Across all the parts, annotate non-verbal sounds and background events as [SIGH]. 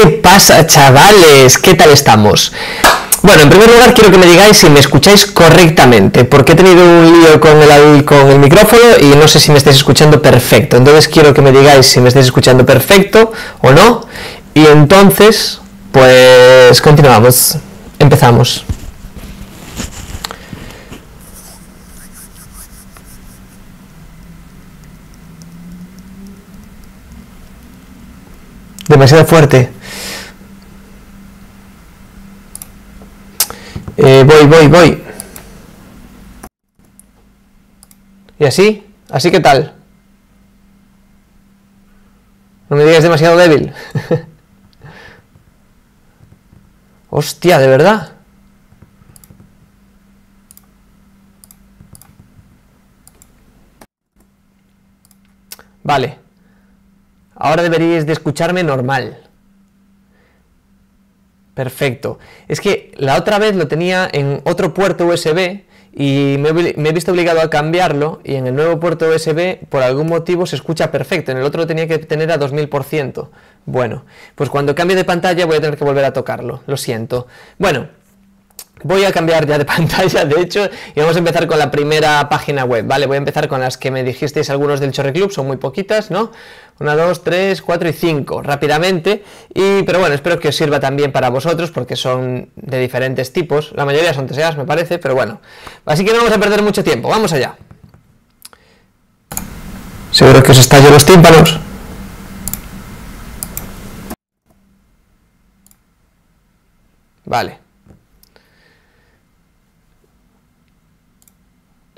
¿Qué pasa, chavales? ¿Qué tal estamos? Bueno, en primer lugar quiero que me digáis si me escucháis correctamente, porque he tenido un lío con el, con el micrófono y no sé si me estáis escuchando perfecto. Entonces quiero que me digáis si me estáis escuchando perfecto o no. Y entonces, pues continuamos. Empezamos. Demasiado fuerte. Eh, voy, voy, voy. Y así, así que tal. No me digas demasiado débil. [LAUGHS] Hostia, de verdad. Vale. Ahora deberíais de escucharme normal. Perfecto. Es que la otra vez lo tenía en otro puerto USB y me, he visto obligado a cambiarlo y en el nuevo puerto USB por algún motivo se escucha perfecto, en el otro lo tenía que tener a 2000%. Bueno, pues cuando cambie de pantalla voy a tener que volver a tocarlo, lo siento. Bueno, Voy a cambiar ya de [LAUGHS] pantalla, de hecho, y vamos a empezar con la primera página web, ¿vale? Voy a empezar con las que me dijisteis algunos del Chorre Club, son muy poquitas, ¿no? Una, dos, tres, cuatro y cinco, rápidamente. Y, pero bueno, espero que os sirva también para vosotros, porque son de diferentes tipos. La mayoría son teseas, me parece, pero bueno. Así que no vamos a perder mucho tiempo, vamos allá. Seguro que os estallan los tímpanos. Vale.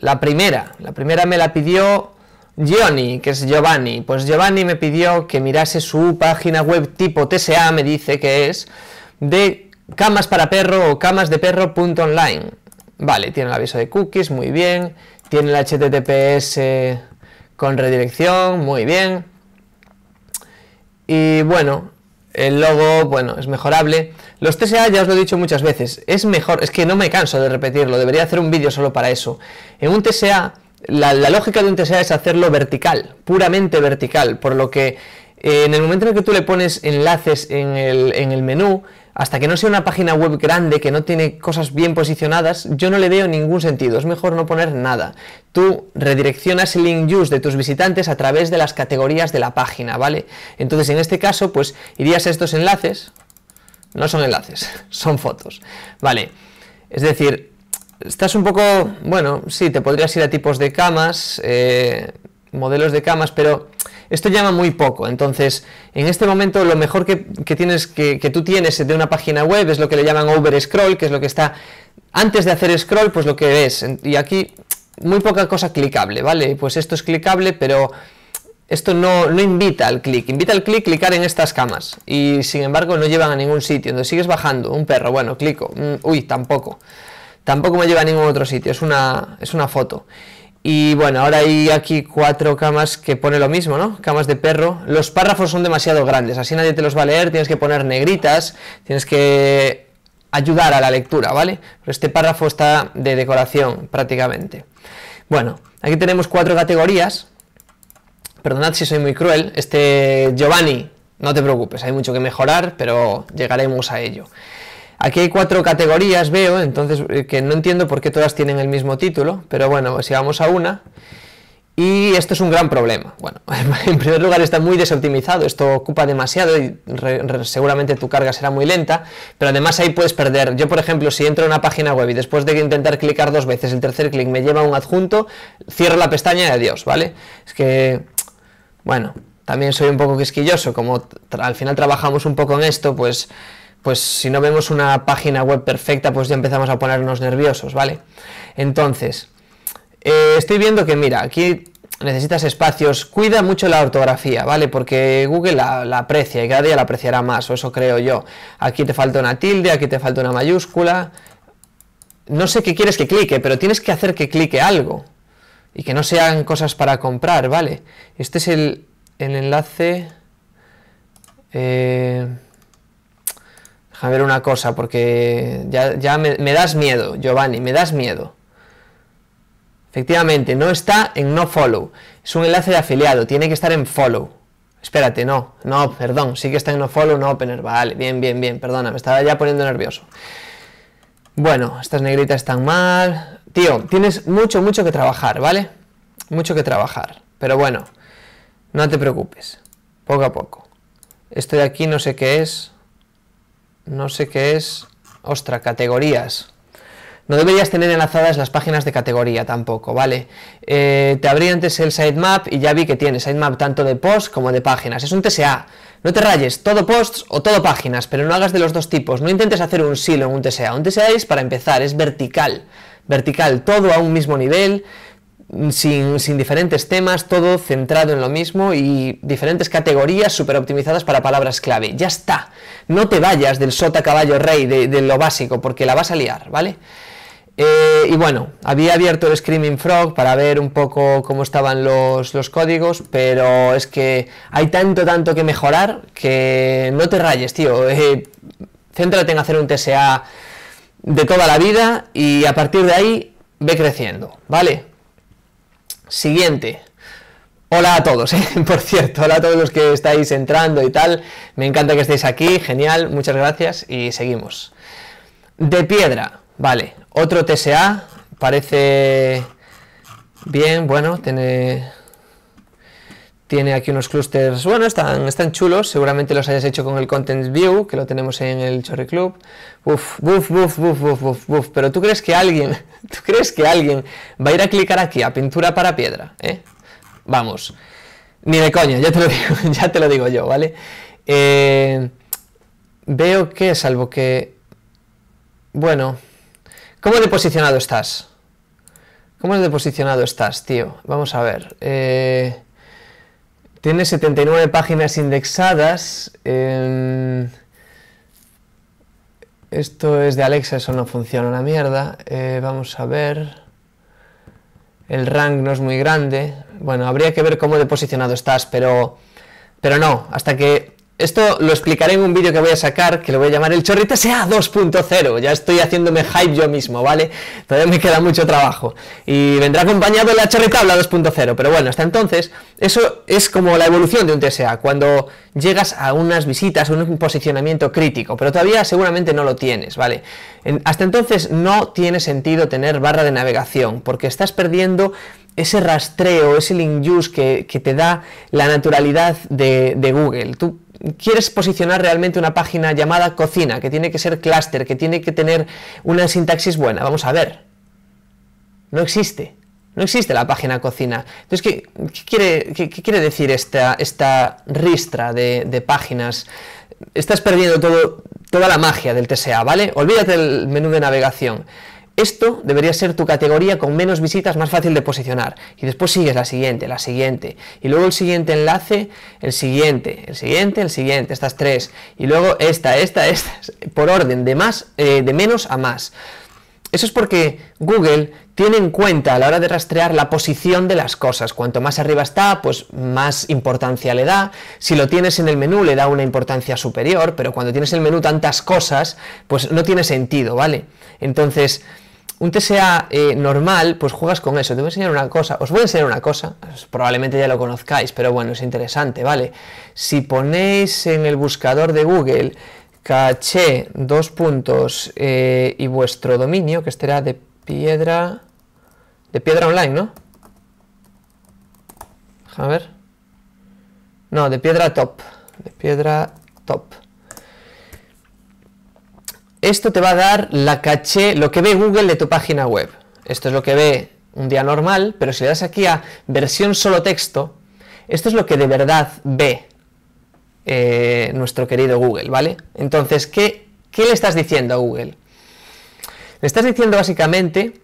La primera, la primera me la pidió Giovanni, que es Giovanni. Pues Giovanni me pidió que mirase su página web tipo TSA, me dice que es, de camas para perro o camas de Vale, tiene el aviso de cookies, muy bien. Tiene el HTTPS con redirección, muy bien. Y bueno, el logo, bueno, es mejorable. Los TSA ya os lo he dicho muchas veces, es mejor, es que no me canso de repetirlo, debería hacer un vídeo solo para eso. En un TSA, la, lógica de un TSA es hacerlo vertical, puramente vertical, por lo que eh, en el momento en que tú le pones enlaces en el, en el menú, hasta que no sea una página web grande que no tiene cosas bien posicionadas, yo no le veo ningún sentido. Es mejor no poner nada. Tú redireccionas el link use de tus visitantes a través de las categorías de la página, ¿vale? Entonces, en este caso, pues irías a estos enlaces. No son enlaces, [LAUGHS] son fotos. Vale. Es decir, estás un poco, bueno, sí, te podrías ir a tipos de camas, eh, modelos de camas, pero esto llama muy poco. Entonces, en este momento lo mejor que, tienes, que, que, tú tienes de una página web es lo que le llaman over scroll, que es lo que está antes de hacer scroll, pues lo que ves. Y aquí muy poca cosa clicable, ¿vale? Pues esto es clicable, pero esto no, no invita al clic. Invita al clic clicar en estas camas. Y sin embargo no llevan a ningún sitio. donde sigues bajando. Un perro, bueno, clico. Mm, uy, tampoco. Tampoco me lleva a ningún otro sitio. Es una, es una foto. Y bueno, ahora hay aquí cuatro camas que pone lo mismo, ¿no? Camas de perro. Los párrafos son demasiado grandes, así nadie te los va a leer, tienes que poner negritas, tienes que ayudar a la lectura, ¿vale? Pero este párrafo está de decoración prácticamente. Bueno, aquí tenemos cuatro categorías. Perdonad si soy muy cruel. Este Giovanni, no te preocupes, hay mucho que mejorar, pero llegaremos a ello. Aquí hay cuatro categorías, veo, entonces eh, que no entiendo por qué todas tienen el mismo título, pero bueno, pues si vamos a una, y esto es un gran problema. Bueno, [LAUGHS] en primer lugar está muy desoptimizado, esto ocupa demasiado y seguramente tu carga será muy lenta, pero además ahí puedes perder. Yo, por ejemplo, si entro a una página web y después de intentar clicar dos veces, el tercer clic me lleva a un adjunto, cierro la pestaña y adiós, ¿vale? Es que, bueno, también soy un poco quisquilloso, como al final trabajamos un poco en esto, pues pues si no vemos una página web perfecta, pues ya empezamos a ponernos nerviosos, ¿vale? Entonces, eh, estoy viendo que, mira, aquí necesitas espacios, cuida mucho la ortografía, ¿vale? Porque Google la, aprecia y cada día la apreciará más, o eso creo yo. Aquí te falta una tilde, aquí te falta una mayúscula. No sé qué quieres que clique, pero tienes que hacer que clique algo. Y que no sean cosas para comprar, ¿vale? Este es el, el enlace... Eh a ver una cosa, porque ya, me, me, das miedo, Giovanni, me das miedo. Efectivamente, no está en no follow. Es un enlace de afiliado, tiene que estar en follow. Espérate, no, no, perdón, sí que está en no follow, no opener. Vale, bien, bien, bien, perdona, me estaba ya poniendo nervioso. Bueno, estas negritas están mal. Tío, tienes mucho, mucho que trabajar, ¿vale? Mucho que trabajar. Pero bueno, no te preocupes. Poco a poco. Esto de aquí no sé qué es no sé qué es, ostra, categorías. No deberías tener enlazadas las páginas de categoría tampoco, ¿vale? Eh, te abrí antes el sitemap y ya vi que tiene sitemap tanto de posts como de páginas. Es un TSA. No te rayes, todo posts o todo páginas, pero no hagas de los dos tipos. No intentes hacer un silo en un TSA. Un TSA es para empezar, es vertical. Vertical, todo a un mismo nivel sin, diferentes temas, todo centrado en lo mismo y diferentes categorías súper optimizadas para palabras clave. Ya está. No te vayas del sota caballo rey, de, lo básico, porque la vas a liar, ¿vale? Eh, y bueno, había abierto el Screaming Frog para ver un poco cómo estaban los, códigos, pero es que hay tanto, tanto que mejorar que no te rayes, tío. Eh, céntrate en hacer un TSA de toda la vida y a partir de ahí ve creciendo, ¿vale? Siguiente. Hola a todos, ¿eh? [LAUGHS] por cierto, hola a todos los que estáis entrando y tal. Me encanta que estéis aquí, genial, muchas gracias y seguimos. De piedra, vale, otro TSA, parece bien, bueno, tiene tiene aquí unos clusters, bueno, están, están chulos, seguramente los hayas hecho con el Content View, que lo tenemos en el Chorri Club. Uf, uf, uf, uf, uf, Pero tú crees que alguien, [LAUGHS] tú crees que alguien va a ir a clicar aquí, a pintura para piedra, eh? Vamos, ni de coña, ya te lo [LAUGHS] digo, ya te lo digo yo, ¿vale? Eh, veo que, salvo que... Bueno, ¿cómo de posicionado estás? ¿Cómo de posicionado estás, tío? Vamos a ver. Eh... Tiene 79 páginas indexadas. esto es de Alexa, eso no funciona una mierda. Eh, vamos a ver. El rank no es muy grande. Bueno, habría que ver cómo de posicionado estás, pero, pero no. Hasta que esto lo explicaré en un vídeo que voy a sacar, que lo voy a llamar el chorrito sea 2.0. Ya estoy haciéndome hype yo mismo, ¿vale? Todavía me queda mucho trabajo. Y vendrá acompañado de la chorritabla 2.0. Pero bueno, hasta entonces, eso es como la evolución de un TSA, cuando llegas a unas visitas, un posicionamiento crítico, pero todavía seguramente no lo tienes, ¿vale? hasta entonces no tiene sentido tener barra de navegación, porque estás perdiendo ese rastreo, ese link use que, te da la naturalidad de, de Google. Tú quieres posicionar realmente una página llamada cocina, que tiene que ser clúster, que tiene que tener una sintaxis buena, vamos a ver. No existe. No existe la página cocina. Entonces, ¿qué, quiere, qué, quiere, decir esta, esta ristra de, páginas? Estás perdiendo todo, toda la magia del TSA, ¿vale? Olvídate del menú de navegación. Esto debería ser tu categoría con menos visitas más fácil de posicionar. Y después sigues la siguiente, la siguiente. Y luego el siguiente enlace, el siguiente, el siguiente, el siguiente, estas tres. Y luego esta, esta, esta. [LAUGHS] Por orden, de, más, eh, de menos a más. Eso es porque Google tiene en cuenta a la hora de rastrear la posición de las cosas. Cuanto más arriba está, pues más importancia le da. Si lo tienes en el menú, le da una importancia superior, pero cuando tienes en el menú tantas cosas, pues no tiene sentido, ¿vale? Entonces, un TSA eh, normal, pues juegas con eso. Te voy a enseñar una cosa, os voy a enseñar una cosa, probablemente ya lo conozcáis, pero bueno, es interesante, ¿vale? Si ponéis en el buscador de Google caché dos puntos eh, y vuestro dominio, que este era de piedra, de piedra online, ¿no? A ver. No, de piedra top, de piedra top esto te va a dar la caché, lo que ve Google de tu página web. Esto es lo que ve un día normal, pero si le das aquí a versión solo texto, esto es lo que de verdad ve eh, nuestro querido Google, ¿vale? Entonces, ¿qué, ¿qué le estás diciendo a Google? Le estás diciendo básicamente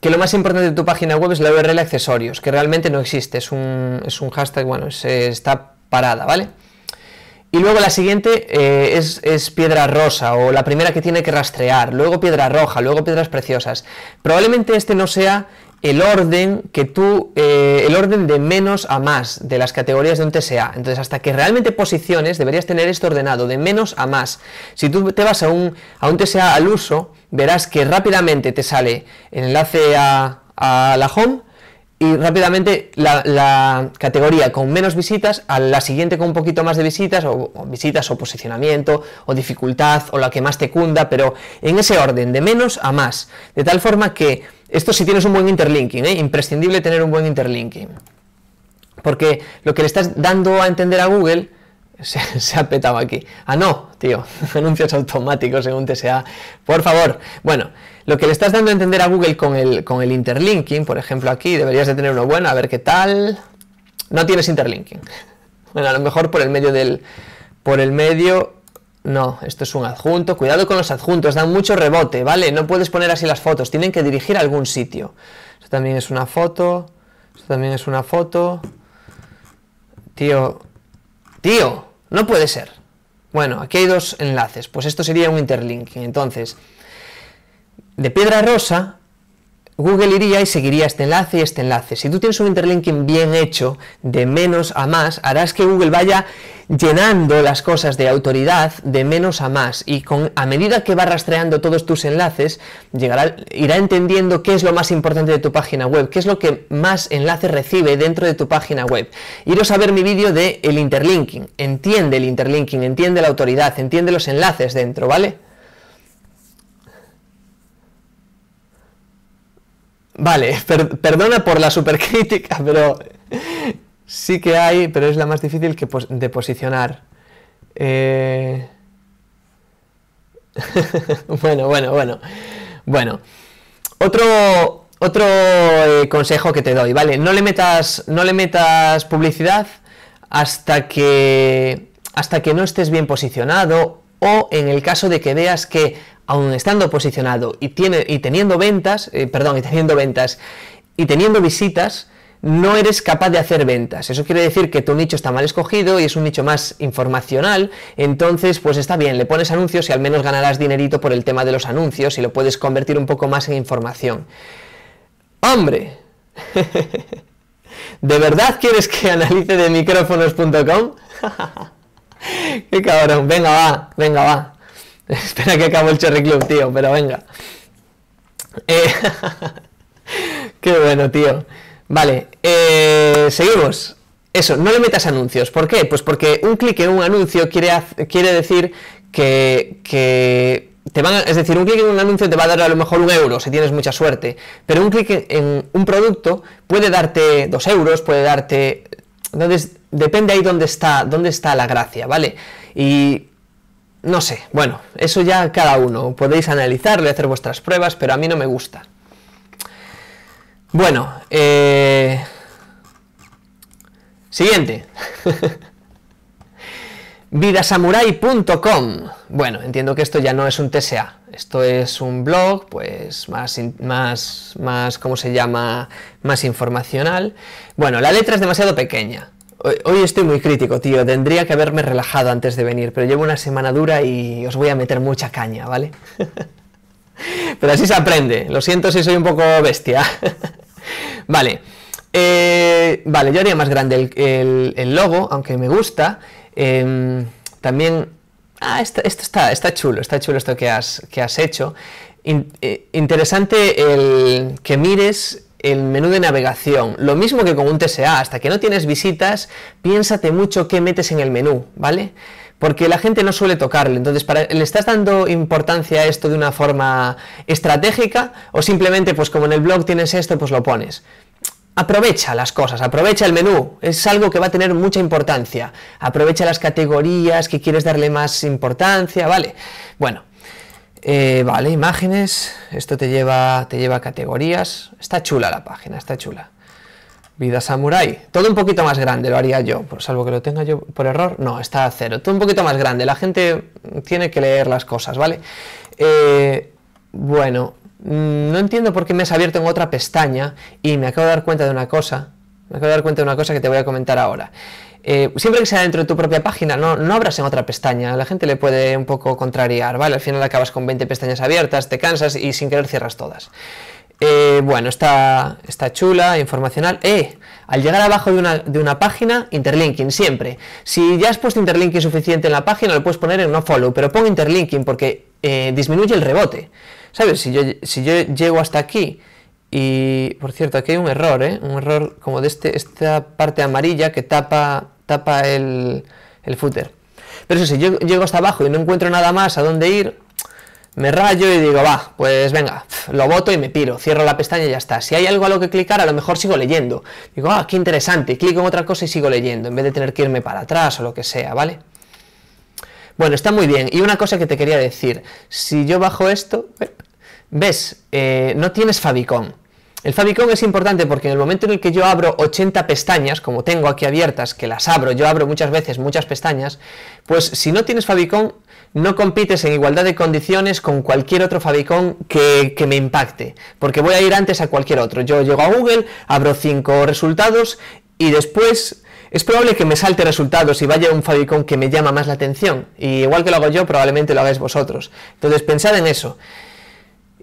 que lo más importante de tu página web es la URL accesorios, que realmente no existe, es un, es un hashtag, bueno, está parada, ¿vale? Y luego la siguiente eh, es, piedra rosa o la primera que tiene que rastrear, luego piedra roja, luego piedras preciosas. Probablemente este no sea el orden que tú, eh, el orden de menos a más de las categorías de un TSA. Entonces, hasta que realmente posiciones, deberías tener esto ordenado, de menos a más. Si tú te vas a un, TSA al uso, verás que rápidamente te sale el enlace a, a la home, y rápidamente la, categoría con menos visitas a la siguiente con un poquito más de visitas o, visitas o posicionamiento o dificultad o la que más te cunda, pero en ese orden, de menos a más, de tal forma que esto si tienes un buen interlinking, ¿eh? imprescindible tener un buen interlinking, porque lo que le estás dando a entender a Google [LAUGHS] se, ha petado aquí. Ah, no, tío, [LAUGHS] anuncios automáticos según sea, Por favor. Bueno, lo que le estás dando a entender a Google con el, con el interlinking, por ejemplo aquí, deberías de tener uno bueno, a ver qué tal. No tienes interlinking. Bueno, a lo mejor por el medio del... Por el medio... No, esto es un adjunto. Cuidado con los adjuntos, dan mucho rebote, ¿vale? No puedes poner así las fotos, tienen que dirigir a algún sitio. Esto también es una foto. Esto también es una foto. Tío. Tío, no puede ser. Bueno, aquí hay dos enlaces. Pues esto sería un interlinking. Entonces, de Piedra Rosa, Google iría y seguiría este enlace y este enlace. Si tú tienes un interlinking bien hecho, de menos a más, harás que Google vaya llenando las cosas de autoridad de menos a más. Y con, a medida que va rastreando todos tus enlaces, irá entendiendo qué es lo más importante de tu página web, qué es lo que más enlaces recibe dentro de tu página web. Iros a ver mi vídeo de el interlinking. Entiende el interlinking, entiende la autoridad, entiende los enlaces dentro, ¿vale? Vale, perdona por la supercrítica, pero sí que hay, pero es la más difícil que de posicionar. Eh, [LAUGHS] bueno, bueno, bueno. Bueno, otro, otro eh, consejo que te doy, ¿vale? No le metas, no le metas publicidad hasta que, hasta que no estés bien posicionado o en el caso de que veas que aun estando posicionado y, tiene, y teniendo ventas, eh, perdón, y teniendo ventas y teniendo visitas, no eres capaz de hacer ventas. Eso quiere decir que tu nicho está mal escogido y es un nicho más informacional. Entonces, pues está bien, le pones anuncios y al menos ganarás dinerito por el tema de los anuncios y lo puedes convertir un poco más en información. ¡Hombre! [LAUGHS] ¿De verdad quieres que analice de micrófonos.com? [LAUGHS] ¡Qué cabrón! Venga, va, venga, va. [LAUGHS] Espera que acabo el Cherry Club, tío, pero venga. Eh, [LAUGHS] qué bueno, tío. Vale, eh, seguimos. Eso, no le metas anuncios. ¿Por qué? Pues porque un clic en un anuncio quiere, quiere decir que, que te van a, es decir, un clic en un anuncio te va a dar a lo mejor un euro si tienes mucha suerte, pero un clic en, un producto puede darte dos euros, puede darte... Entonces, depende ahí dónde está, dónde está la gracia, ¿vale? Y no sé, bueno, eso ya cada uno. Podéis analizarlo y hacer vuestras pruebas, pero a mí no me gusta. Bueno, eh... siguiente. [LAUGHS] vidasamurai.com. Bueno, entiendo que esto ya no es un TSA. Esto es un blog, pues más, más, más, ¿cómo se llama? Más informacional. Bueno, la letra es demasiado pequeña. Hoy estoy muy crítico, tío. Tendría que haberme relajado antes de venir, pero llevo una semana dura y os voy a meter mucha caña, ¿vale? [LAUGHS] pero así se aprende. Lo siento si soy un poco bestia. [LAUGHS] vale. Eh, vale, yo haría más grande el, logo, aunque me gusta. Em, también... Ah, esto, está, está chulo, está chulo esto que has, que has hecho. Eh, interesante el que mires el menú de navegación. Lo mismo que con un TSA, hasta que no tienes visitas, piénsate mucho qué metes en el menú, ¿vale? Porque la gente no suele tocarlo. Entonces, ¿le estás dando importancia a esto de una forma estratégica? O simplemente, pues como en el blog tienes esto, pues lo pones aprovecha las cosas, aprovecha el menú, es algo que va a tener mucha importancia. Aprovecha las categorías que quieres darle más importancia, ¿vale? Bueno, eh, vale, imágenes, esto te lleva, te lleva a categorías, está chula la página, está chula. Vida Samurai, todo un poquito más grande, lo haría yo, por, salvo que lo tenga yo por error, no, está a cero, todo un poquito más grande, la gente tiene que leer las cosas, ¿vale? Eh, bueno, mm, no entiendo por qué me has abierto en otra pestaña y me acabo de dar cuenta de una cosa, me acabo de dar cuenta de una cosa que te voy a comentar ahora. Eh, siempre que sea dentro de tu propia página, no, abras en otra pestaña. La gente le puede un poco contrariar, ¿vale? Al final acabas con 20 pestañas abiertas, te cansas y sin querer cierras todas. Eh, bueno, está, chula, informacional. Eh, al llegar abajo de una, página, interlinking, siempre. Si ya has puesto interlinking suficiente en la página, lo puedes poner en no follow, pero pon interlinking porque disminuye el rebote. ¿Sabes? Si si yo llego hasta aquí y por cierto, aquí hay un error, ¿eh? un error como de este, esta parte amarilla que tapa, tapa el, footer. Pero eso yo llego hasta abajo y no encuentro nada más a dónde ir, me rayo y digo, va, pues venga, lo voto y me piro, cierro la pestaña y ya está. Si hay algo a lo que clicar, a lo mejor sigo leyendo. Digo, ah, qué interesante, clico en otra cosa y sigo leyendo, en vez de tener que irme para atrás o lo que sea, ¿vale? Bueno, está muy bien. Y una cosa que te quería decir, si yo bajo esto, ves, eh, no tienes favicon el favicon es importante porque en el momento en el que yo abro 80 pestañas, como tengo aquí abiertas, que las abro, yo abro muchas veces muchas pestañas, pues si no tienes favicon, no compites en igualdad de condiciones con cualquier otro favicon que, me impacte, porque voy a ir antes a cualquier otro. Yo llego a Google, abro 5 resultados y después es probable que me salte resultados y vaya un favicon que me llama más la atención. Y igual que lo hago yo, probablemente lo hagáis vosotros. Entonces pensad en eso.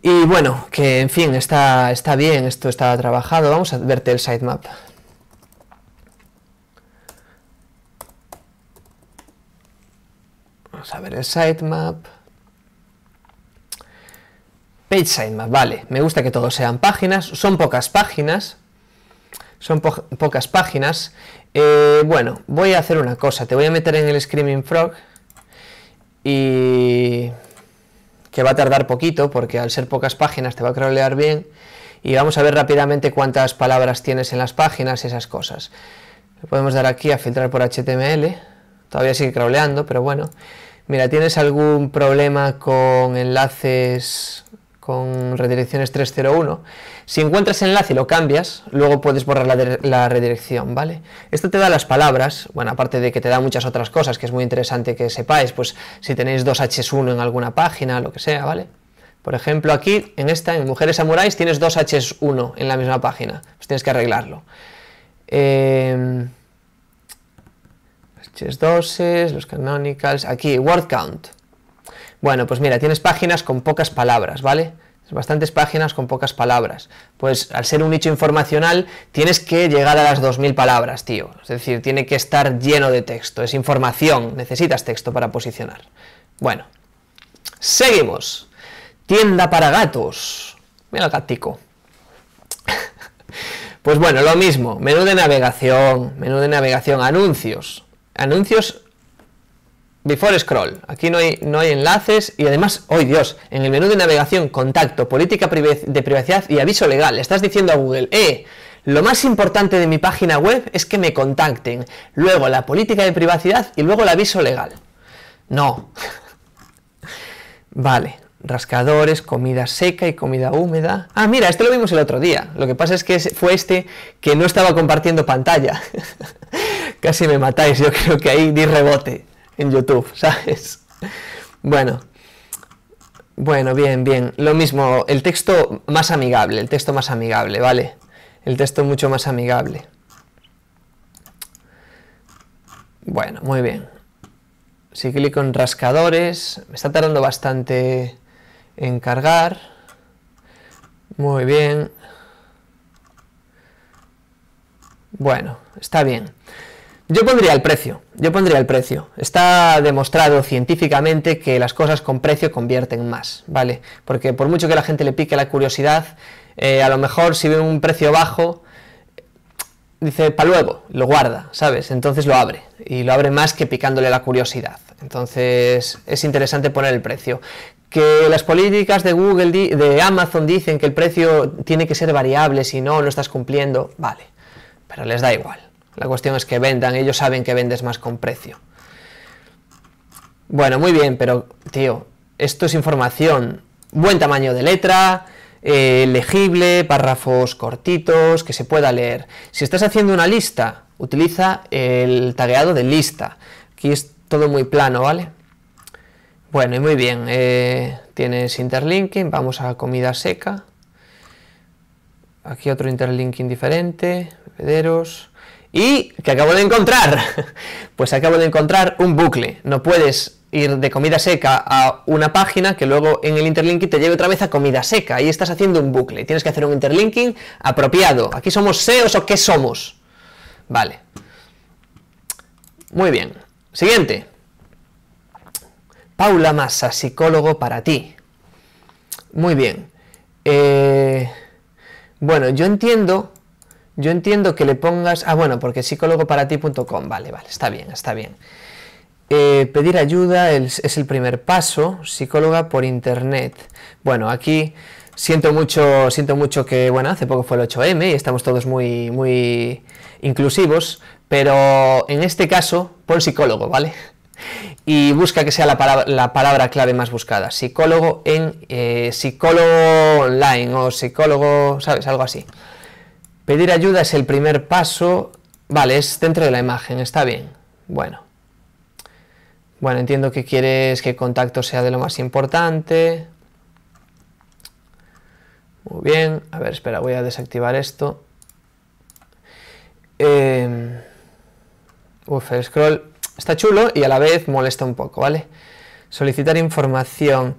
Y bueno, que en fin, está, está bien, esto está trabajado. Vamos a verte el sitemap. Vamos a ver el sitemap. Page sitemap, vale. Me gusta que todos sean páginas. Son pocas páginas. Son pocas páginas. Eh, bueno, voy a hacer una cosa. Te voy a meter en el Screaming Frog. Y que va a tardar poquito porque al ser pocas páginas te va a crawlear bien y vamos a ver rápidamente cuántas palabras tienes en las páginas y esas cosas. Le podemos dar aquí a filtrar por HTML, todavía sigue crawleando, pero bueno. Mira, ¿tienes algún problema con enlaces con redirecciones 301. Si encuentras el enlace y lo cambias, luego puedes borrar la, redirección, ¿vale? Esto te da las palabras, bueno, aparte de que te da muchas otras cosas que es muy interesante que sepáis, pues si tenéis dos H1 en alguna página, lo que sea, ¿vale? Por ejemplo, aquí en esta, en Mujeres Samuráis, tienes dos H1 en la misma página, pues tienes que arreglarlo. Em, H2, los canonicals, aquí, word count. Bueno, pues mira, tienes páginas con pocas palabras, ¿vale? Bastantes páginas con pocas palabras. Pues al ser un nicho informacional, tienes que llegar a las 2.000 palabras, tío. Es decir, tiene que estar lleno de texto. Es información, necesitas texto para posicionar. Bueno, seguimos. Tienda para gatos. Mira el gatico. [LAUGHS] Pues bueno, lo mismo, menú de navegación, menú de navegación, anuncios. Anuncios Before Scroll. Aquí no hay, no hay enlaces y además, hoy Dios! En el menú de navegación, contacto, política de privacidad y aviso legal, estás diciendo a Google, ¡eh! Lo más importante de mi página web es que me contacten, luego la política de privacidad y luego el aviso legal. No. [LAUGHS] vale, rascadores, comida seca y comida húmeda. Ah, mira, esto lo vimos el otro día. Lo que pasa es que fue este que no estaba compartiendo pantalla. [LAUGHS] Casi me matáis, yo creo que ahí di rebote en YouTube, [LAUGHS] ¿sabes? Bueno, bueno, bien, bien. Lo mismo, el texto más amigable, el texto más amigable, ¿vale? El texto mucho más amigable. Bueno, muy bien. Si clico en rascadores, me está tardando bastante en cargar. Muy bien. Bueno, está bien. Yo pondría el precio, yo pondría el precio. Está demostrado científicamente que las cosas con precio convierten más, ¿vale? Porque por mucho que la gente le pique la curiosidad, eh, a lo mejor si ve un precio bajo, dice, para luego, lo guarda, ¿sabes? Entonces lo abre, y lo abre más que picándole la curiosidad. Entonces es interesante poner el precio. Que las políticas de Google, de Amazon dicen que el precio tiene que ser variable, si no, no estás cumpliendo, vale, pero les da igual. La cuestión es que vendan, ellos saben que vendes más con precio. Bueno, muy bien, pero tío, esto es información. Buen tamaño de letra, eh, legible, párrafos cortitos, que se pueda leer. Si estás haciendo una lista, utiliza el tagueado de lista. Aquí es todo muy plano, ¿vale? Bueno, y muy bien. Eh, tienes interlinking, vamos a comida seca. Aquí otro interlinking diferente, bebederos. ¿Y qué acabo de encontrar? [LAUGHS] Pues acabo de encontrar un bucle. No puedes ir de comida seca a una página que luego en el interlinking te lleve otra vez a comida seca. y estás haciendo un bucle. Tienes que hacer un interlinking apropiado. ¿Aquí somos SEOs o qué somos? Vale. Muy bien. Siguiente. Paula Massa, psicólogo para ti. Muy bien. Eh, bueno, yo entiendo yo entiendo que le pongas. Ah, bueno, porque psicólogo para ti.com. Vale, vale, está bien, está bien. Eh, pedir ayuda es el primer paso. Psicóloga por internet. Bueno, aquí siento mucho, siento mucho que, bueno, hace poco fue el 8M y estamos todos muy, muy inclusivos, pero en este caso, pon psicólogo, ¿vale? Y busca que sea la palabra, clave más buscada, psicólogo en eh, psicólogo online o psicólogo, ¿sabes? Algo así. Pedir ayuda es el primer paso. Vale, es dentro de la imagen, está bien. Bueno. Bueno, entiendo que quieres que contacto sea de lo más importante. Muy bien. A ver, espera, voy a desactivar esto. Em, uff, el scroll está chulo y a la vez molesta un poco, ¿vale? Solicitar información.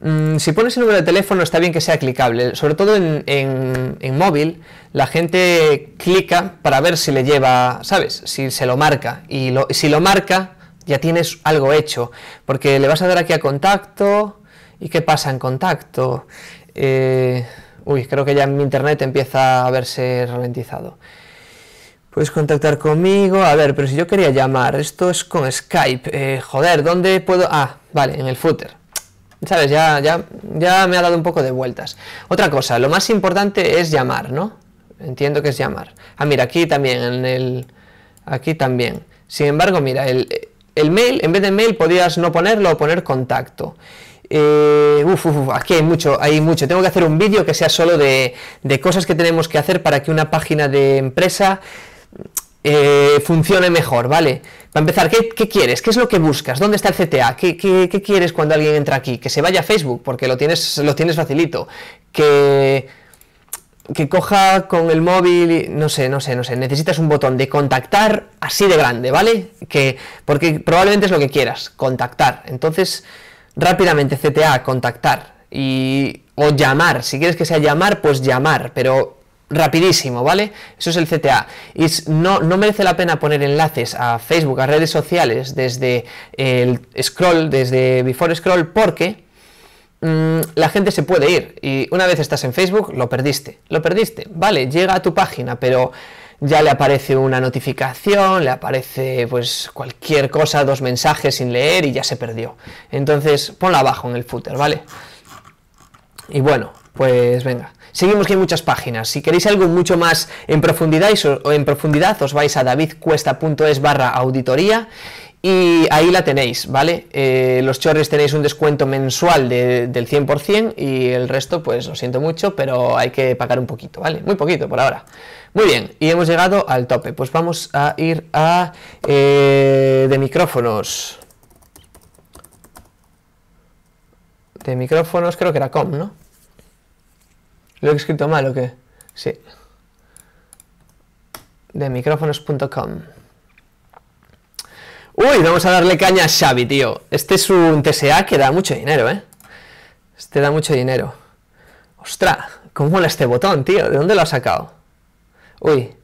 Mm, si pones el número de teléfono está bien que sea clicable, sobre todo en, móvil la gente clica para ver si le lleva, ¿sabes? Si se lo marca y si lo marca ya tienes algo hecho, porque le vas a dar aquí a contacto y qué pasa en contacto. Eh, uy, creo que ya mi internet empieza a verse ralentizado. Puedes contactar conmigo. A ver, pero si yo quería llamar, esto es con Skype. Eh, joder, ¿dónde puedo? Ah, vale, en el footer. ¿Sabes? Ya, ya, ya me ha dado un poco de vueltas. Otra cosa, lo más importante es llamar, ¿no? Entiendo que es llamar. Ah, mira, aquí también, en el... Aquí también. Sin embargo, mira, el, mail, en vez de mail podrías no ponerlo o poner contacto. Eh, uf, uf, aquí hay mucho, hay mucho. Tengo que hacer un vídeo que sea solo de, de cosas que tenemos que hacer para que una página de empresa eh, funcione mejor, ¿vale? Para empezar, ¿qué, quieres? ¿Qué es lo que buscas? ¿Dónde está el CTA? ¿Qué, quieres cuando alguien entra aquí? Que se vaya a Facebook, porque lo tienes, lo tienes facilito. Que, que coja con el móvil, no sé, no sé, no sé. Necesitas un botón de contactar así de grande, ¿vale? Que, porque probablemente es lo que quieras, contactar. Entonces, rápidamente, CTA, contactar. Y, o llamar, si quieres que sea llamar, pues llamar, pero rapidísimo, ¿vale? Eso es el CTA. Y no, no, merece la pena poner enlaces a Facebook, a redes sociales, desde el scroll, desde before scroll, porque mm, la gente se puede ir. Y una vez estás en Facebook, lo perdiste. Lo perdiste, ¿vale? Llega a tu página, pero ya le aparece una notificación, le aparece pues cualquier cosa, dos mensajes sin leer y ya se perdió. Entonces, ponla abajo en el footer, ¿vale? Y bueno, pues venga. Seguimos que hay muchas páginas. Si queréis algo mucho más en profundidad, en profundidad os vais a davidcuesta.es barra auditoría y ahí la tenéis, ¿vale? Eh, los chorres tenéis un descuento mensual del 100% y el resto, pues lo siento mucho, pero hay que pagar un poquito, ¿vale? Muy poquito por ahora. Muy bien, y hemos llegado al tope. Pues vamos a ir a eh, de micrófonos. De micrófonos creo que era com, ¿no? ¿Lo he escrito mal o qué? Sí. De micrófonos.com. Uy, vamos a darle caña a Xavi, tío. Este es un TSA que da mucho dinero, ¿eh? Este da mucho dinero. ¡Ostras! ¿Cómo mola este botón, tío? ¿De dónde lo ha sacado? Uy.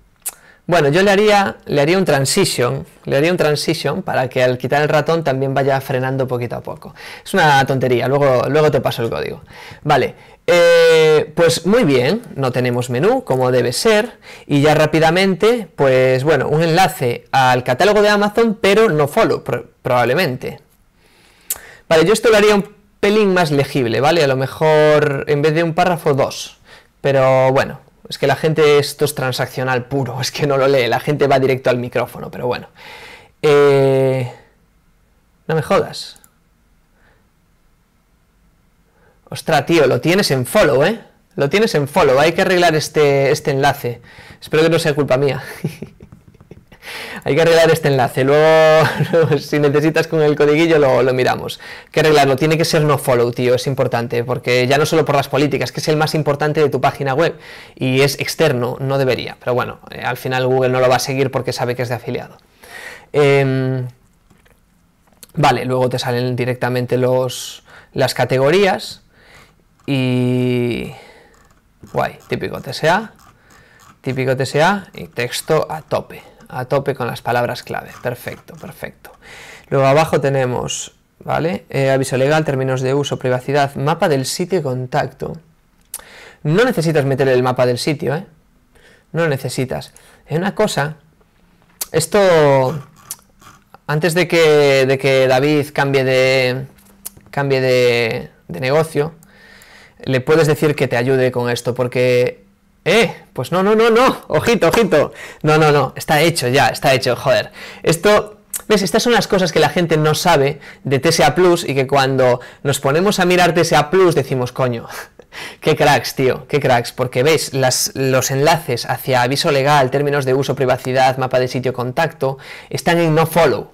Bueno, yo le haría, le haría un transition, le haría un transition para que al quitar el ratón también vaya frenando poquito a poco. Es una tontería, luego, luego te paso el código. Vale, eh, pues muy bien, no tenemos menú como debe ser y ya rápidamente, pues bueno, un enlace al catálogo de Amazon pero no follow probablemente. Vale, yo esto lo haría un pelín más legible, ¿vale? A lo mejor en vez de un párrafo dos, pero bueno, es que la gente esto es transaccional puro, [LAUGHS] es que no lo lee, la gente va directo al micrófono, pero bueno. Eh, no me jodas. Ostras, tío, lo tienes en follow, ¿eh? Lo tienes en follow, hay que arreglar este, este enlace. Espero que no sea culpa mía. [LAUGHS] hay que arreglar este enlace. [LAUGHS] Luego, si necesitas con el codiguillo, lo, lo, miramos. Que arreglarlo, tiene que ser no follow, tío, es importante, porque ya no solo por las políticas, que es el más importante de tu página web y es externo, no debería. Pero bueno, eh, al final Google no lo va a seguir porque sabe que es de afiliado. Em, vale, luego te salen directamente los, las categorías y guay, típico TSA, típico TSA y texto a tope, a tope con las palabras clave, perfecto, perfecto. Luego abajo tenemos, ¿vale? Eh, aviso legal, términos de uso, privacidad, mapa del sitio y contacto. No necesitas meter el mapa del sitio, ¿eh? No necesitas. Es una cosa, esto, antes de que, de que David cambie de, cambie de negocio, le puedes decir que te ayude con esto, porque... ¡Eh! Pues no, no, no, no. Ojito, ojito. No, no, no. Está hecho ya, está hecho, joder. Esto ¿Ves? Estas son las cosas que la gente no sabe de TSA Plus y que cuando nos ponemos a mirar TSA Plus decimos, coño, [LAUGHS] qué cracks, tío, qué cracks, porque ves las, los enlaces hacia aviso legal, términos de uso, privacidad, mapa de sitio, contacto, están en no follow.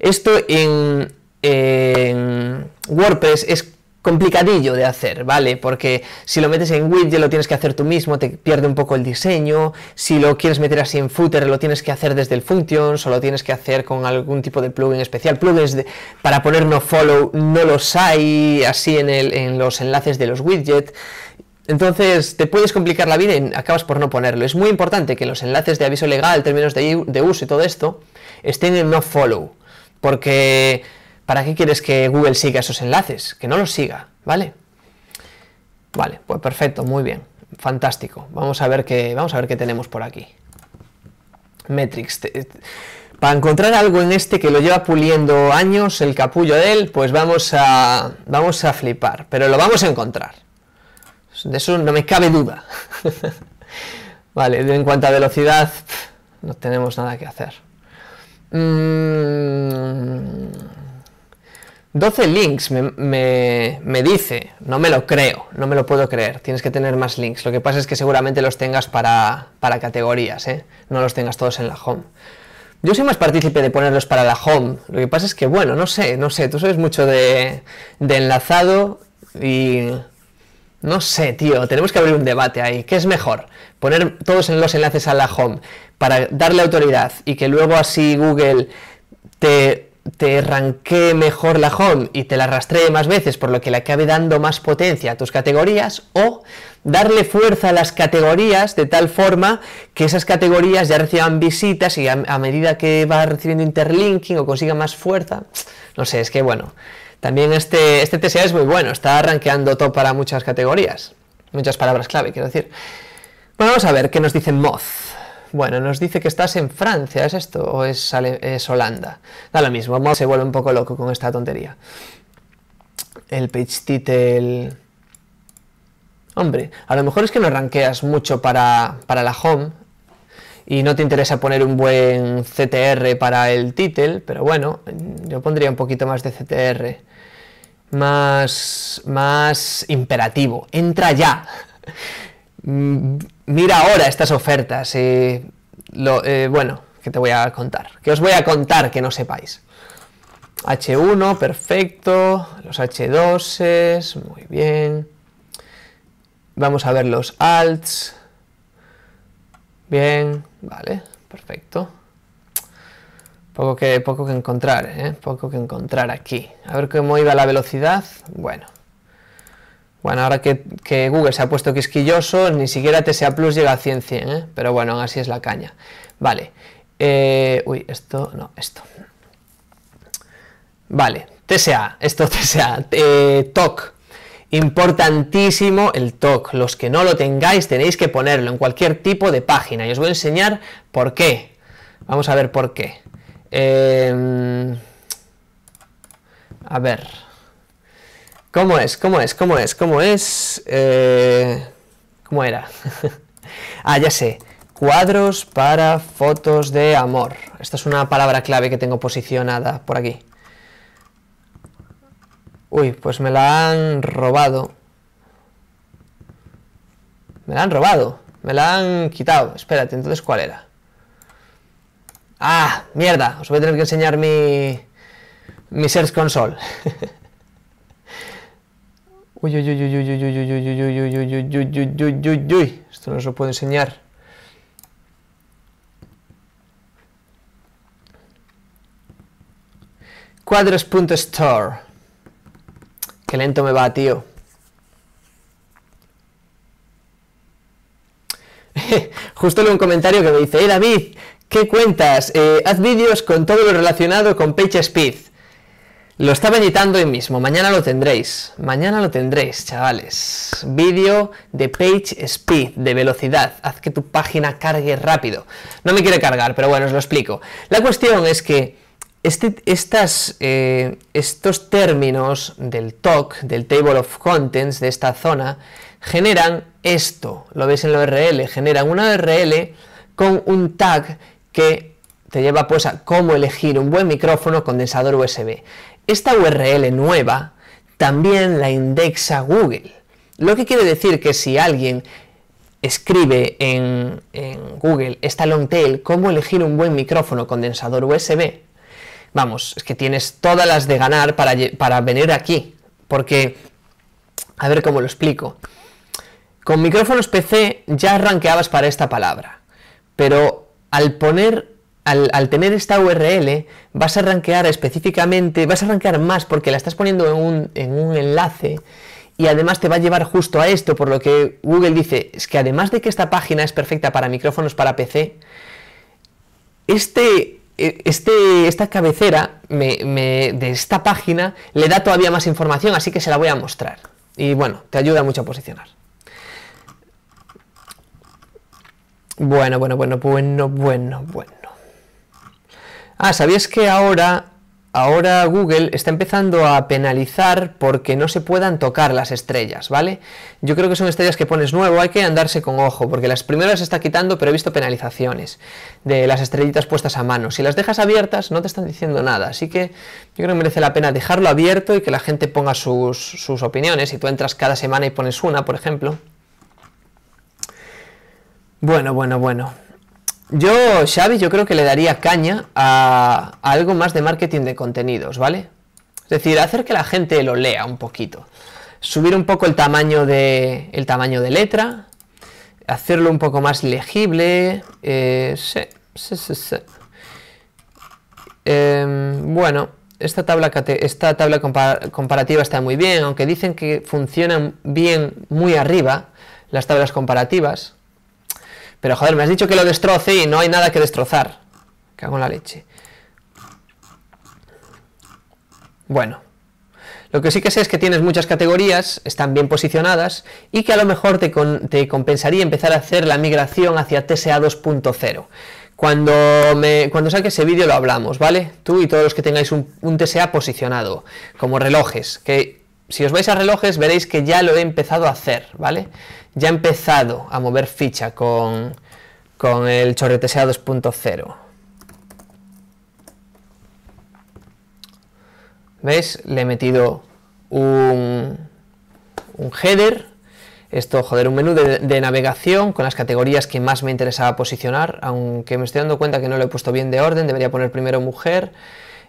Esto en, en WordPress es complicadillo de hacer, ¿vale? Porque si lo metes en widget lo tienes que hacer tú mismo, te pierde un poco el diseño, si lo quieres meter así en footer lo tienes que hacer desde el functions o lo tienes que hacer con algún tipo de plugin especial, plugins para poner no follow no los hay así en, en los enlaces de los widgets, entonces te puedes complicar la vida y acabas por no ponerlo. Es muy importante que los enlaces de aviso legal, términos de uso y todo esto estén en no follow, porque ¿Para qué quieres que Google siga esos enlaces? Que no los siga, ¿vale? Vale, pues perfecto, muy bien, fantástico. Vamos a ver qué, vamos a ver qué tenemos por aquí. Metrics. Eh, para encontrar algo en este que lo lleva puliendo años, el capullo de él, pues vamos a, vamos a flipar, pero lo vamos a encontrar. De eso no me cabe duda. [LAUGHS] vale, en cuanto a velocidad, no tenemos nada que hacer. Mm. 12 links, me, dice. No me lo creo, no me lo puedo creer. Tienes que tener más links. Lo que pasa es que seguramente los tengas para, para categorías, ¿eh? No los tengas todos en la home. Yo soy más partícipe de ponerlos para la home. Lo que pasa es que, bueno, no sé, no sé. Tú sabes mucho de, de enlazado y... No sé, tío, tenemos que abrir un debate ahí. ¿Qué es mejor? ¿Poner todos en los enlaces a la home para darle autoridad y que luego así Google te te ranquee mejor la home y te la rastree más veces, por lo que le acabe dando más potencia a tus categorías, o darle fuerza a las categorías de tal forma que esas categorías ya reciban visitas y a, medida que va recibiendo interlinking o consiga más fuerza, no sé, es que bueno, también este, este es muy bueno, está rankeando top para muchas categorías, muchas palabras clave, quiero decir. Bueno, vamos a ver qué nos dice Moth bueno, nos dice que estás en Francia, ¿es esto? ¿O es, Holanda? Da lo mismo, se vuelve un poco loco con esta tontería. El page title... Hombre, a lo mejor es que no ranqueas mucho para, la home y no te interesa poner un buen CTR para el title, pero bueno, yo pondría un poquito más de CTR. Más, más imperativo. Entra ya mira ahora estas ofertas. y lo, eh, bueno, que te voy a contar. Que os voy a contar que no sepáis. H1, perfecto. Los H2, muy bien. Vamos a ver los alts. Bien, vale, perfecto. Poco que, poco que encontrar, ¿eh? Poco que encontrar aquí. A ver cómo iba la velocidad. Bueno, bueno, ahora que, Google se ha puesto quisquilloso, ni siquiera TSA Plus llega a 100, 100 ¿eh? pero bueno, así es la caña. Vale. Eh, uy, esto, no, esto. Vale, TSA, esto [LAUGHS] TSA, eh, TOC. Importantísimo el TOC. Los que no lo tengáis tenéis que ponerlo en cualquier tipo de página y os voy a enseñar por qué. Vamos a ver por qué. Eh, a ver. ¿Cómo es? ¿Cómo es? ¿Cómo es? ¿Cómo es? Eh, ¿Cómo era? [LAUGHS] ah, ya sé. Cuadros para fotos de amor. Esta es una palabra clave que tengo posicionada por aquí. Uy, pues me la han robado. Me la han robado. Me la han quitado. Espérate, entonces, ¿cuál era? ¡Ah! ¡Mierda! Os voy a tener que enseñar mi... mi Search Console. [LAUGHS] Uy, uy, uy, uy, uy, uy, uy, uy, uy, uy, uy, uy, uy, uy, uy, uy, Esto no se lo puedo enseñar. Cuadros.store. Qué lento me va, tío. Justo leo un comentario que me dice, hey David, ¿qué cuentas? haz vídeos con todo lo relacionado con PageSpeed. Lo estaba editando hoy mismo, mañana lo tendréis, mañana lo tendréis, chavales. Vídeo de page speed, de velocidad, haz que tu página cargue rápido. No me quiere cargar, pero bueno, os lo explico. La cuestión es que este, estas, eh, estos términos del TOC, del Table of Contents, de esta zona, generan esto, lo veis en la URL, generan una URL con un tag que te lleva pues a cómo elegir un buen micrófono condensador USB. Esta URL nueva también la indexa Google, lo que quiere decir que si alguien escribe en, Google esta long tail, cómo elegir un buen micrófono condensador USB, vamos, es que tienes todas las de ganar para, para venir aquí, porque, a ver cómo lo explico. Con micrófonos PC ya arranqueabas para esta palabra, pero al poner al, tener esta URL vas a arranquear específicamente, vas a rankear más porque la estás poniendo en un, enlace y además te va a llevar justo a esto, por lo que Google dice, es que además de que esta página es perfecta para micrófonos para PC, este, e, este, esta cabecera de esta página le da todavía más información, así que se la voy a mostrar. Y bueno, te ayuda mucho a posicionar. Bueno, bueno, bueno, bueno, bueno, bueno. Ah, ¿sabías que ahora, ahora Google está empezando a penalizar porque no se puedan tocar las estrellas, ¿vale? Yo creo que son estrellas que pones nuevo, hay que andarse con ojo, porque las primeras se está quitando, pero he visto penalizaciones de las estrellitas puestas a mano. Si las dejas abiertas, no te están diciendo nada, así que yo creo que merece la pena dejarlo abierto y que la gente ponga sus, sus opiniones. Si tú entras cada semana y pones una, por ejemplo. Bueno, bueno, bueno. Yo, Xavi, yo creo que le daría caña a, algo más de marketing de contenidos, ¿vale? Es decir, hacer que la gente lo lea un poquito. Subir un poco el tamaño de, tamaño de letra, hacerlo un poco más legible. Eh, sí, sí, sí, em, bueno, esta tabla, tabla comparativa está muy bien, aunque dicen que funcionan bien muy arriba las tablas comparativas. Pero joder, me has dicho que lo destroce y no hay nada que destrozar. Cago en la leche. Bueno. Lo que sí que sé es que tienes muchas categorías, están bien posicionadas, y que a lo mejor te, compensaría empezar a hacer la migración hacia TSA 2.0. Cuando, cuando saque ese vídeo lo hablamos, ¿vale? Tú y todos los que tengáis un, un TSA posicionado, como relojes, que si os vais a relojes veréis que ya lo he empezado a hacer, ¿vale? ya he empezado a mover ficha con, con el SEA 2.0. ¿Veis? Le he metido un, header, esto, joder, un menú de, navegación con las categorías que más me interesaba posicionar, aunque me estoy dando cuenta que no lo he puesto bien de orden, debería poner primero mujer,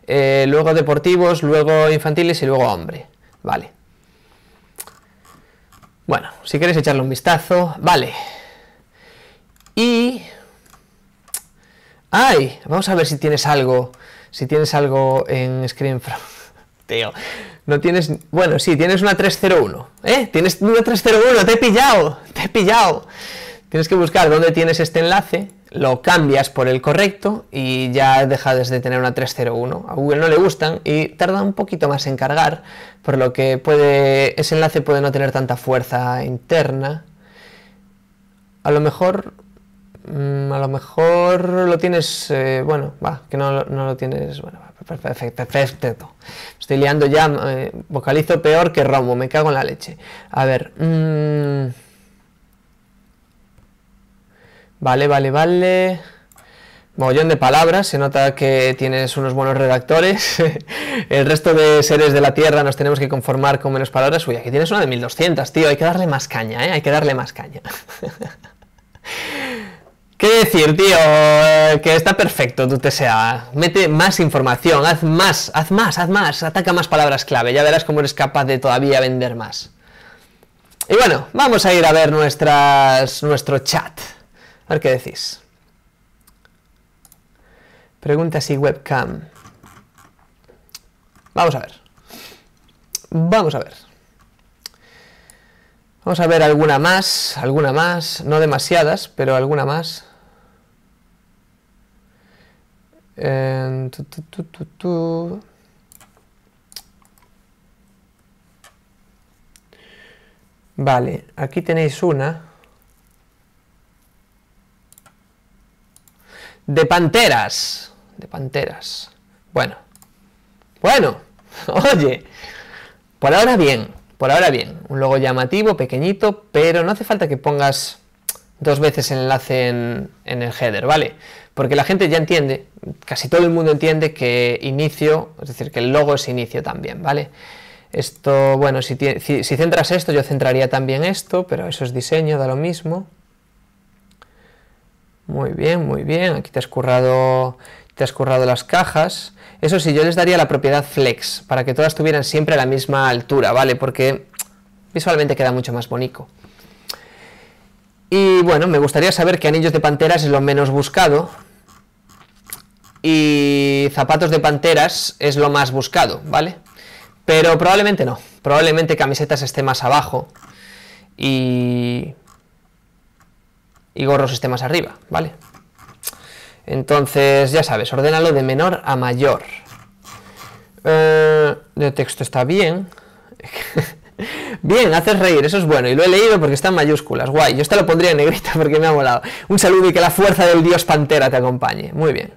eh, luego deportivos, luego infantiles y luego hombre. Vale, bueno, si quieres echarle un vistazo, vale. Y... ¡Ay! Vamos a ver si tienes algo, si tienes algo en ScreenFrame. [LAUGHS] Tío, no tienes... Bueno, sí, tienes una 301, ¿eh? Tienes una 301, te he pillado, te he pillado. Tienes que buscar dónde tienes este enlace lo cambias por el correcto y ya dejas de tener una 301. A Google no le gustan y tarda un poquito más en cargar, por lo que puede, ese enlace puede no tener tanta fuerza interna. A lo mejor, mm, a lo mejor lo tienes, eh, bueno, va, que no, lo tienes, bueno, perfecto, perfecto. Estoy liando ya, eh, vocalizo peor que Romo, me cago en la leche. A ver, mm, Vale, vale, vale. Mollón de palabras, se nota que tienes unos buenos redactores. [LAUGHS] el resto de seres de la Tierra nos tenemos que conformar con menos palabras. Uy, aquí tienes una de 1200, tío. Hay que darle más caña, ¿eh? Hay que darle más caña. [LAUGHS] ¿Qué decir, tío? Eh, que está perfecto te sea, Mete más información, haz más, haz más, haz más, ataca más palabras clave. Ya verás cómo eres capaz de todavía vender más. Y bueno, vamos a ir a ver nuestras, nuestro chat. A ver qué decís. Pregunta si webcam. Vamos a ver. Vamos a ver. Vamos a ver alguna más, alguna más, no demasiadas, pero alguna más. Em, vale, aquí tenéis una. de panteras. De panteras. Bueno. Bueno. [LAUGHS] Oye. Por ahora bien. Por ahora bien. Un logo llamativo, pequeñito, pero no hace falta que pongas dos veces el enlace en, el header, ¿vale? Porque la gente ya entiende, casi todo el mundo entiende que inicio, es decir, que el logo es inicio también, ¿vale? Esto, bueno, si, si centras esto, yo centraría también esto, pero eso es diseño, da lo mismo. Muy bien, muy bien. Aquí te has currado, te has currado las cajas. Eso sí, yo les daría la propiedad flex, para que todas tuvieran siempre la misma altura, ¿vale? Porque visualmente queda mucho más bonito. Y bueno, me gustaría saber que anillos de panteras es lo menos buscado y zapatos de panteras es lo más buscado, ¿vale? Pero probablemente no, probablemente camisetas esté más abajo y y gorros esté más arriba, ¿vale? Entonces, ya sabes, ordénalo de menor a mayor. Eh, de texto está bien. [LAUGHS] bien, haces reír, eso es bueno. Y lo he leído porque está en mayúsculas. Guay, yo esta lo pondría en negrita porque me ha molado. Un saludo y que la fuerza del dios pantera te acompañe. Muy bien.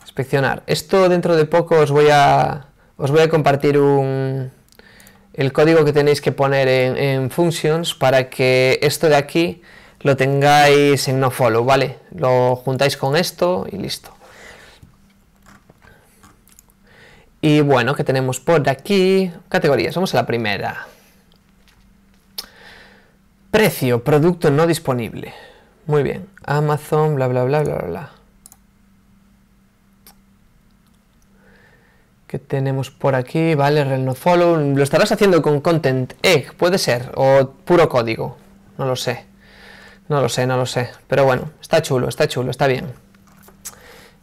Inspeccionar. Esto dentro de poco os voy a, os voy a compartir un, el código que tenéis que poner en functions para que esto de aquí lo tengáis en nofollow, ¿vale? Lo juntáis con esto y listo. Y bueno, qué tenemos por aquí? Categorías, vamos a la primera. Precio, producto no disponible. Muy bien, Amazon, bla, bla, bla, bla, bla. ¿Qué tenemos por aquí? Vale, no follow. Lo estarás haciendo con content egg, puede ser, o puro código, no lo sé. No lo sé, no lo sé. Pero bueno, está chulo, está chulo, está bien.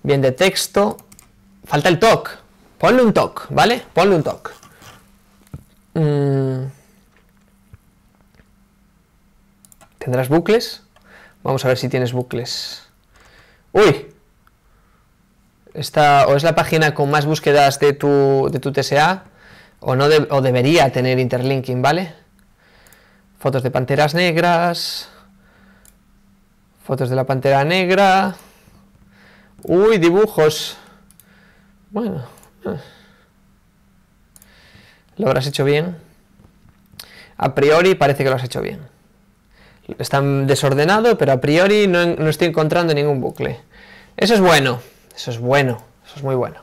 Bien de texto. Falta el TOC. Ponle un TOC, ¿vale? Ponle un TOC. Mm. ¿Tendrás bucles? Vamos a ver si tienes bucles. ¡Uy! Esta, o es la página con más búsquedas de tu, de tu TSA, o, no o debería tener interlinking, ¿vale? Fotos de panteras negras, Fotos de la Pantera Negra. Uy, dibujos. Bueno. Eh. Lo habrás hecho bien. A priori parece que lo has hecho bien. Está desordenado, pero a priori no, estoy encontrando ningún bucle. Eso es bueno. Eso es bueno. Eso es muy bueno.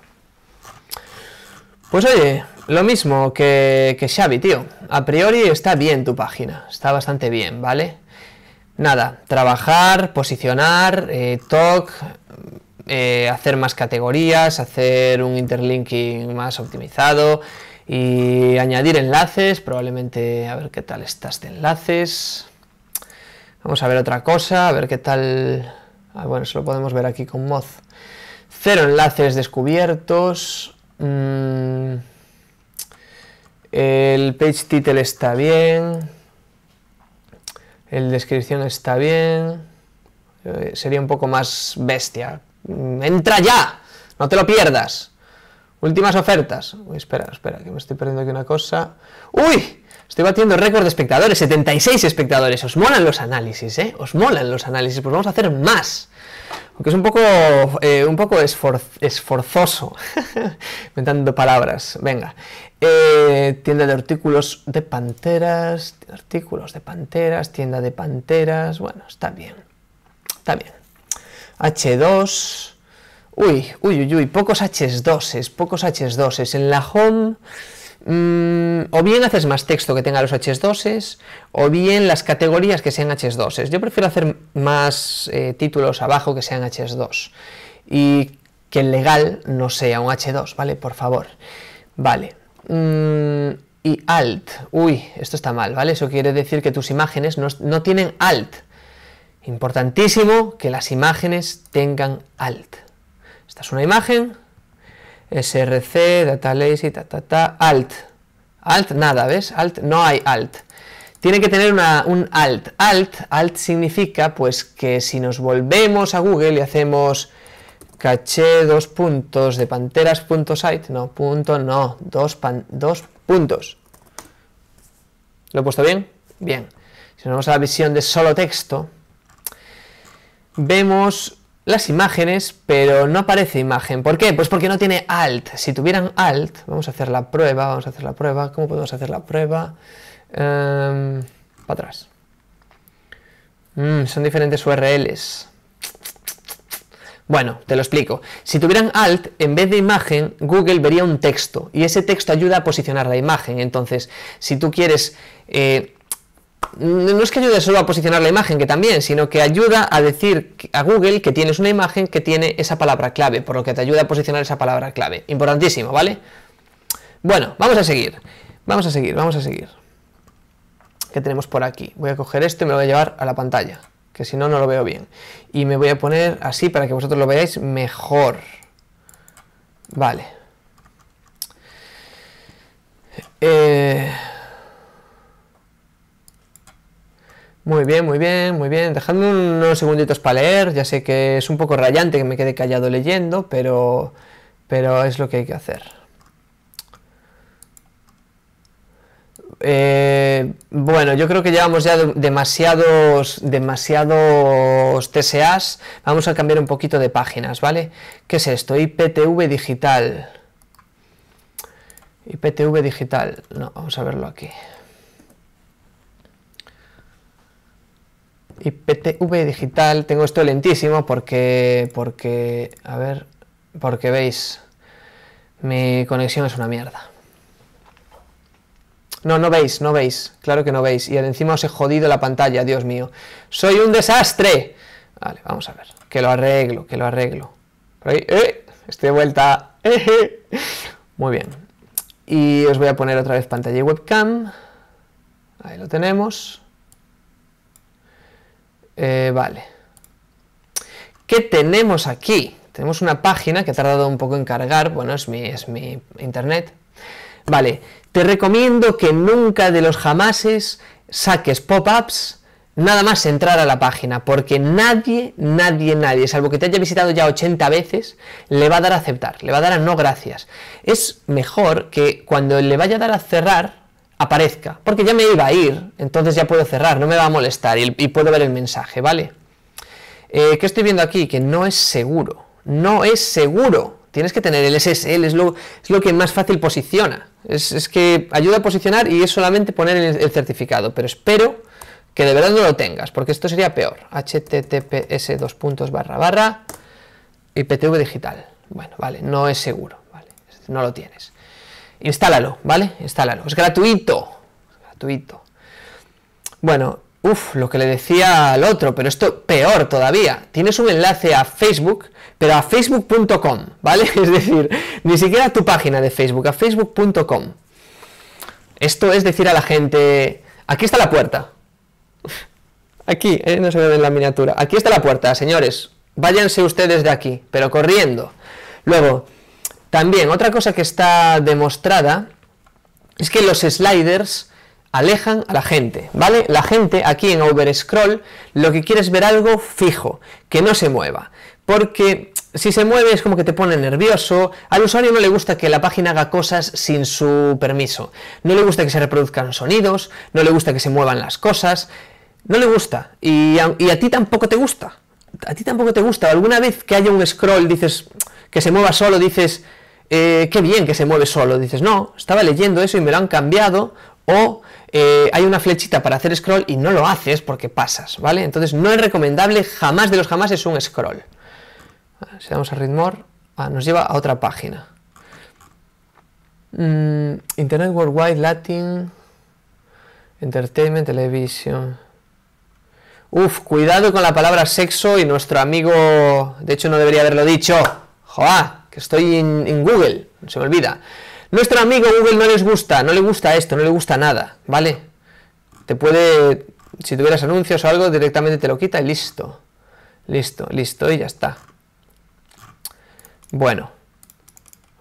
Pues oye, lo mismo que, que Xavi, tío. A priori está bien tu página. Está bastante bien, ¿vale? Nada, trabajar, posicionar, eh, talk, eh, hacer más categorías, hacer un interlinking más optimizado y añadir enlaces, probablemente a ver qué tal estás de enlaces. Vamos a ver otra cosa, a ver qué tal... Ah, bueno, eso lo podemos ver aquí con Moz. Cero enlaces descubiertos. Mm, el page title está bien. El descripción está bien. Eh, sería un poco más bestia. Mm, ¡Entra ya! ¡No te lo pierdas! Últimas ofertas. espera, espera, que me estoy perdiendo aquí una cosa. ¡Uy! Estoy batiendo récord de espectadores, 76 espectadores. Os molan los análisis, ¿eh? Os molan los análisis, pues vamos a hacer más aunque es un poco, eh, un poco esforzoso, [LAUGHS] inventando palabras, venga. Eh, tienda de artículos de panteras, artículos de panteras, tienda de panteras, bueno, está bien, está bien. H2, uy, uy, uy, uy, pocos H2, pocos H2, en la home Mm, o bien haces más texto que tenga los H2s, o bien las categorías que sean H2s. Yo prefiero hacer más eh, títulos abajo que sean H2 y que el legal no sea un H2, ¿vale? Por favor. Vale. Mm, y alt. Uy, esto está mal, ¿vale? Eso quiere decir que tus imágenes no, no tienen alt. Importantísimo que las imágenes tengan alt. Esta es una imagen, src, data lazy, ta, ta, ta, alt. Alt nada, ¿ves? Alt, no hay alt. Tiene que tener un alt. Alt, alt significa pues que si nos volvemos a Google y hacemos caché dos puntos de panteras.site, no, punto, no, dos, pan, dos puntos. ¿Lo he puesto bien? Bien. Si nos vamos a la visión de solo texto, vemos las imágenes, pero no aparece imagen. ¿Por qué? Pues porque no tiene alt. Si tuvieran alt, vamos a hacer la prueba, vamos a hacer la prueba. ¿Cómo podemos hacer la prueba? Em, para atrás. Mm, son diferentes URLs. Bueno, te lo explico. Si tuvieran alt, en vez de imagen, Google vería un texto y ese texto ayuda a posicionar la imagen. Entonces, si tú quieres... Eh, no es que ayude solo a posicionar la imagen, que también, sino que ayuda a decir a Google que tienes una imagen que tiene esa palabra clave, por lo que te ayuda a posicionar esa palabra clave. Importantísimo, ¿vale? Bueno, vamos a seguir. Vamos a seguir, vamos a seguir. ¿Qué tenemos por aquí? Voy a coger esto y me lo voy a llevar a la pantalla, que si no, no lo veo bien. Y me voy a poner así para que vosotros lo veáis mejor. Vale. Eh... Muy bien, muy bien, muy bien. Dejando unos segunditos para leer. Ya sé que es un poco rayante que me quede callado leyendo, pero, pero es lo que hay que hacer. Eh, bueno, yo creo que llevamos ya demasiados, demasiados TSAs. Vamos a cambiar un poquito de páginas, ¿vale? ¿Qué es esto? IPTV digital. IPTV digital. No, vamos a verlo aquí. y PTV digital, tengo esto lentísimo porque, porque, a ver, porque veis, mi conexión es una mierda. No, no veis, no veis, claro que no veis. Y encima os he jodido la pantalla, Dios mío. ¡Soy un desastre! Vale, vamos a ver, que lo arreglo, que lo arreglo. Eh, estoy de vuelta. [LAUGHS] Muy bien. Y os voy a poner otra vez pantalla y webcam. Ahí lo tenemos. Eh, vale. ¿Qué tenemos aquí? Tenemos una página que ha tardado un poco en cargar, bueno, es mi, es mi internet. Vale, te recomiendo que nunca de los jamases saques pop-ups nada más entrar a la página, porque nadie, nadie, nadie, salvo que te haya visitado ya 80 veces, le va a dar a aceptar, le va a dar a no gracias. Es mejor que cuando le vaya a dar a cerrar, aparezca, porque ya me iba a ir, entonces ya puedo cerrar, no me va a molestar y, puedo ver el mensaje, ¿vale? Eh, ¿Qué estoy viendo aquí? Que no es seguro, no es seguro. Tienes que tener el SSL, es lo, que más fácil posiciona. Es, que ayuda a posicionar y es solamente poner el, certificado, pero espero que de verdad no lo tengas, porque esto sería peor. https dos puntos barra barra PTV digital. Bueno, vale, no es seguro, ¿vale? no lo tienes. Instálalo, ¿vale? Instálalo. Es gratuito. gratuito. Bueno, uff, lo que le decía al otro, pero esto peor todavía. Tienes un enlace a Facebook, pero a facebook.com, ¿vale? [LAUGHS] Es decir, ni siquiera a tu página de Facebook, a facebook.com. Esto es decir a la gente, aquí está la puerta. Aquí, eh, no se ve en la miniatura. Aquí está la puerta, señores. Váyanse ustedes de aquí, pero corriendo. Luego, también, otra cosa que está demostrada es que los sliders alejan a la gente, ¿vale? La gente aquí en overscroll lo que quiere es ver algo fijo, que no se mueva, porque si se mueve es como que te pone nervioso, al usuario no le gusta que la página haga cosas sin su permiso, no le gusta que se reproduzcan sonidos, no le gusta que se muevan las cosas, no le gusta, y a, y a ti tampoco te gusta, a ti tampoco te gusta, alguna vez que haya un scroll, dices, que se mueva solo, dices, eh, qué bien que se mueve solo, dices, no, estaba leyendo eso y me lo han cambiado, o eh, hay una flechita para hacer scroll y no lo haces porque pasas, ¿vale? Entonces no es recomendable, jamás de los jamás es un scroll. Ah, si damos a Readmore, ah, nos lleva a otra página. Mm, Internet Worldwide Latin Entertainment Television. Uf, cuidado con la palabra sexo y nuestro amigo, de hecho no debería haberlo dicho. Joa, que estoy en, Google, se me olvida. Nuestro amigo Google no les gusta, no le gusta esto, no le gusta nada, ¿vale? Te puede, si tuvieras anuncios o algo, directamente te lo quita y listo. Listo, listo y ya está. Bueno.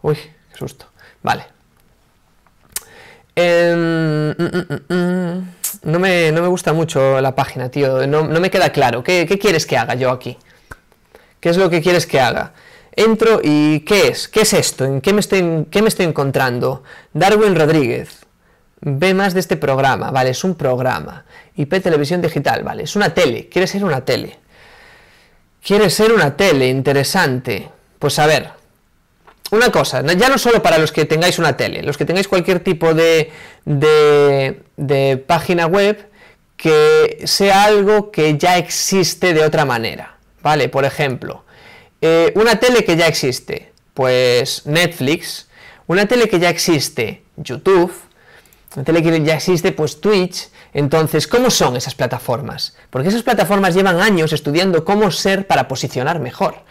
Uy, qué susto. Vale. Em, mm, mm, mm, no me, gusta mucho la página, tío. No, me queda claro. ¿Qué, quieres que haga yo aquí? ¿Qué es lo que quieres que haga? Entro y ¿qué es? ¿Qué es esto? ¿En qué me estoy, qué me estoy encontrando? Darwin Rodríguez. Ve más de este programa. Vale, es un programa. IP Televisión Digital. Vale, es una tele. Quiere ser una tele. Quiere ser una tele. Interesante. Pues a ver, una cosa, ya no solo para los que tengáis una tele, los que tengáis cualquier tipo de, página web, que sea algo que ya existe de otra manera, ¿vale? Por ejemplo, eh, una tele que ya existe, pues Netflix, una tele que ya existe, YouTube, una tele que ya existe, pues Twitch. Entonces, ¿cómo son esas plataformas? Porque esas plataformas llevan años estudiando cómo ser para posicionar mejor.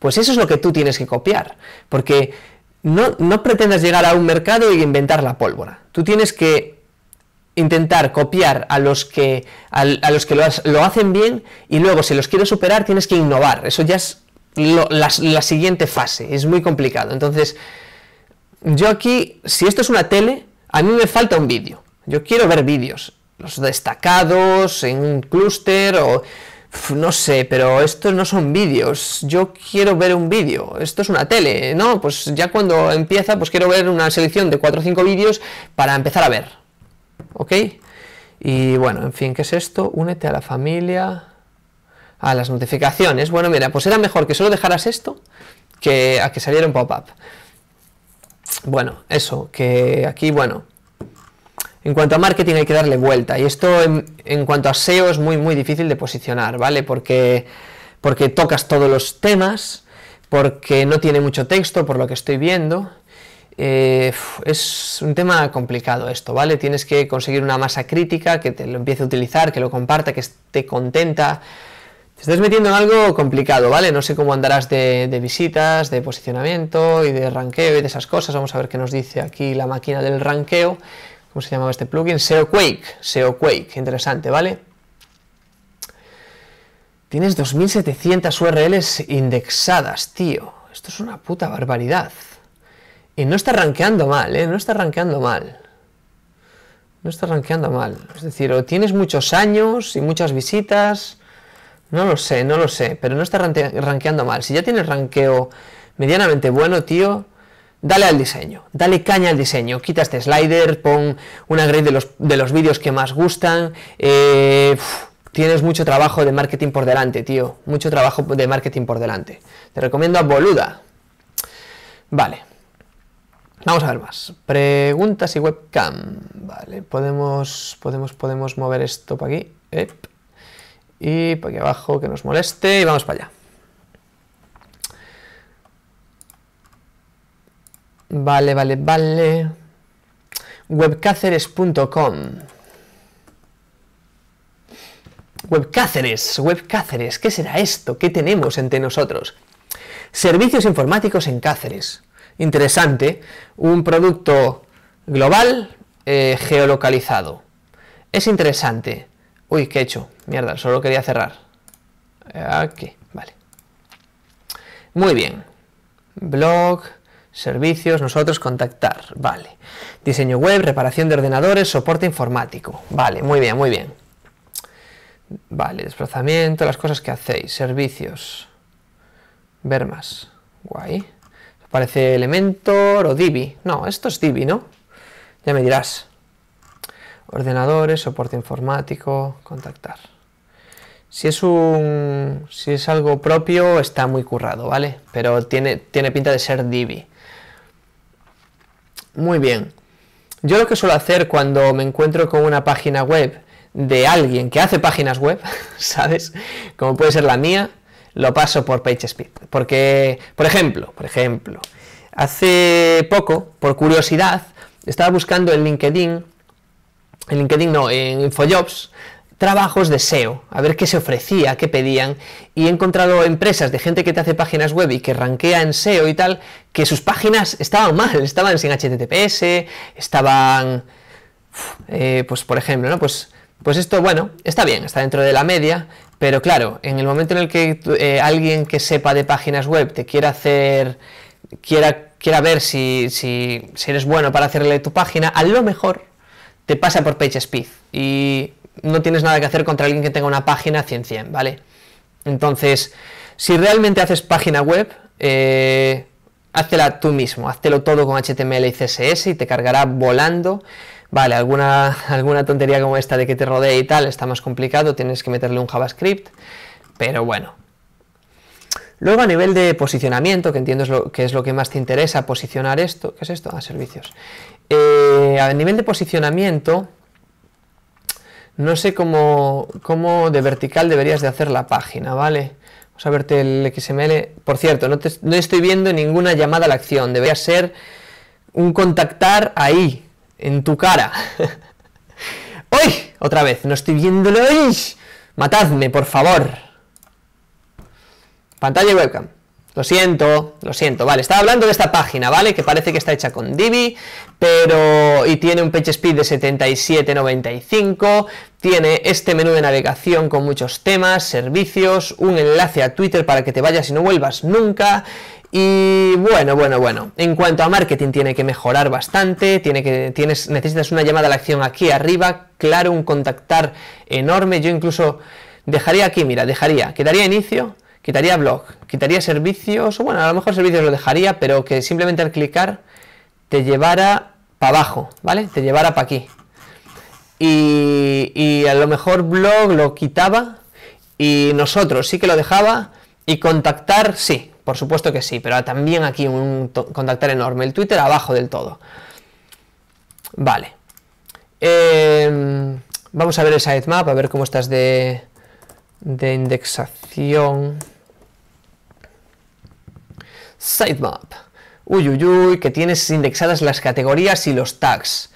Pues eso es lo que tú tienes que copiar, porque no, pretendas llegar a un mercado y inventar la pólvora. Tú tienes que intentar copiar a los que, a, los que lo, hacen bien y luego si los quieres superar tienes que innovar. Eso ya es la, la siguiente fase, es muy complicado. Entonces, yo aquí, si esto es una tele, a mí me falta un vídeo. Yo quiero ver vídeos, los destacados en un clúster o no sé, pero estos no son vídeos, yo quiero ver un vídeo, esto es una tele, ¿no? Pues ya cuando empieza, pues quiero ver una selección de 4 o 5 vídeos para empezar a ver, ¿ok? Y bueno, en fin, ¿qué es esto? Únete a la familia, a las notificaciones, bueno, mira, pues era mejor que solo dejaras esto que a que saliera un pop-up. Bueno, eso, que aquí, bueno, en cuanto a marketing hay que darle vuelta y esto en, cuanto a SEO es muy muy difícil de posicionar, ¿vale? Porque, porque tocas todos los temas, porque no tiene mucho texto por lo que estoy viendo. Eh, es un tema complicado esto, ¿vale? Tienes que conseguir una masa crítica que te lo empiece a utilizar, que lo comparta, que esté contenta. Te estás metiendo en algo complicado, ¿vale? No sé cómo andarás de, de visitas, de posicionamiento y de ranqueo y de esas cosas. Vamos a ver qué nos dice aquí la máquina del ranqueo. ¿Cómo se llamaba este plugin? SeoQuake. SeoQuake, interesante, ¿vale? Tienes 2700 URLs indexadas, tío. Esto es una puta barbaridad. Y no está rankeando mal, ¿eh? No está rankeando mal. No está rankeando mal. Es decir, o tienes muchos años y muchas visitas. No lo sé, no lo sé. Pero no está rankeando mal. Si ya tienes ranqueo medianamente bueno, tío dale al diseño, dale caña al diseño, quita este slider, pon una grid de los, vídeos que más gustan, eh, tienes mucho trabajo de marketing por delante, tío, mucho trabajo de marketing por delante. Te recomiendo a Boluda. Vale. Vamos a ver más. Preguntas y webcam. Vale, podemos, podemos, podemos mover esto para aquí. y para aquí abajo que nos moleste y vamos para allá. Vale, vale, vale. Webcáceres.com Webcáceres, Webcáceres, ¿qué será esto? ¿Qué tenemos entre nosotros? Servicios informáticos en Cáceres. Interesante, un producto global eh, geolocalizado. Es interesante. Uy, ¿qué he hecho? Mierda, solo quería cerrar. Aquí, vale. Muy bien. Blog servicios, nosotros contactar, vale. Diseño web, reparación de ordenadores, soporte informático, vale, muy bien, muy bien. Vale, desplazamiento, las cosas que hacéis, servicios, ver más, guay. Aparece Elementor o Divi, no, esto es Divi, ¿no? Ya me dirás. Ordenadores, soporte informático, contactar. Si es un. si es algo propio, está muy currado, ¿vale? Pero tiene, tiene pinta de ser Divi. Muy bien. Yo lo que suelo hacer cuando me encuentro con una página web de alguien que hace páginas web, [LAUGHS] ¿sabes? Como puede ser la mía, lo paso por PageSpeed. Porque, por ejemplo, por ejemplo, hace poco, por curiosidad, estaba buscando en LinkedIn, en LinkedIn no, en InfoJobs, trabajos de SEO, a ver qué se ofrecía, qué pedían, y he encontrado empresas de gente que te hace páginas web y que rankea en SEO y tal, que sus páginas estaban mal, estaban sin HTTPS, estaban, eh, pues por ejemplo, ¿no? Pues, pues esto, bueno, está bien, está dentro de la media, pero claro, en el momento en el que eh, alguien que sepa de páginas web te quiera hacer, quiera, quiera ver si, si, si eres bueno para hacerle tu página, a lo mejor te pasa por PageSpeed y no tienes nada que hacer contra alguien que tenga una página 100-100, ¿vale? Entonces, si realmente haces página web, eh, tú mismo, haztelo todo con HTML y CSS y te cargará volando. Vale, alguna, [LAUGHS] alguna tontería como esta de que te rodee y tal está más complicado, tienes que meterle un JavaScript, pero bueno. Luego a nivel de posicionamiento, que entiendo lo, que es lo que más te interesa, posicionar esto, ¿qué es esto? A ah, servicios. Eh, a nivel de posicionamiento, no sé cómo, cómo, de vertical deberías de hacer la página, ¿vale? Vamos a verte el XML. Por cierto, no, estoy viendo ninguna llamada a la acción. Debería ser un contactar ahí, en tu cara. ¡Uy! [LAUGHS] Otra vez, no estoy viéndolo. Matadme, por favor. Pantalla webcam. Lo siento, lo siento. Vale, estaba hablando de esta página, ¿vale? Que parece que está hecha con Divi, pero... y tiene un page speed de 77.95, tiene este menú de navegación con muchos temas, servicios, un enlace a Twitter para que te vayas y no vuelvas nunca, y bueno, bueno, bueno. En cuanto a marketing, tiene que mejorar bastante. Tiene que, tienes, necesitas una llamada a la acción aquí arriba. Claro, un contactar enorme. Yo incluso dejaría aquí, mira, dejaría, quedaría inicio. Quitaría blog, quitaría servicios, o bueno, a lo mejor servicios lo dejaría, pero que simplemente al clicar te llevara para abajo, ¿vale? Te llevara para aquí. Y, a lo mejor blog lo quitaba y nosotros sí que lo dejaba y contactar sí, por supuesto que sí, pero también aquí un contactar enorme. El Twitter abajo del todo. Vale. Em, vamos a ver el sitemap, a ver cómo estás de, de indexación. Sitemap. Uy, uy, que tienes indexadas las categorías y los tags.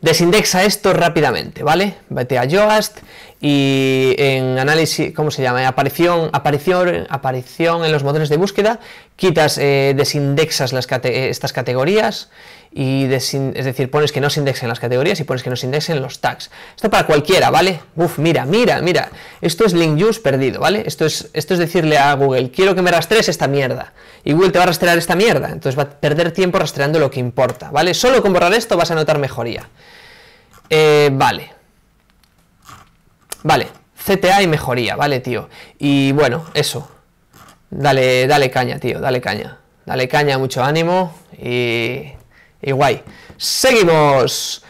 Desindexa esto rápidamente, ¿vale? Vete a Yoast y en análisis, ¿cómo se llama? Aparición, aparición, aparición en los motores de búsqueda, quitas, eh, desindexas las eh, estas categorías y es decir, pones que no se indexen las categorías y pones que no se indexen los tags. Esto para cualquiera, ¿vale? Uf, mira, mira, mira. Esto es link use perdido, ¿vale? Esto es, esto es decirle a Google, quiero que me rastres esta mierda. Y Google te va a rastrear esta mierda. Entonces va a perder tiempo rastreando lo que importa, ¿vale? Solo con borrar esto vas a notar mejoría. Eh, vale. Vale. CTA y mejoría, ¿vale, tío? Y bueno, eso. Dale, dale caña, tío, dale caña. Dale caña, mucho ánimo y Igual, guay. Seguimos.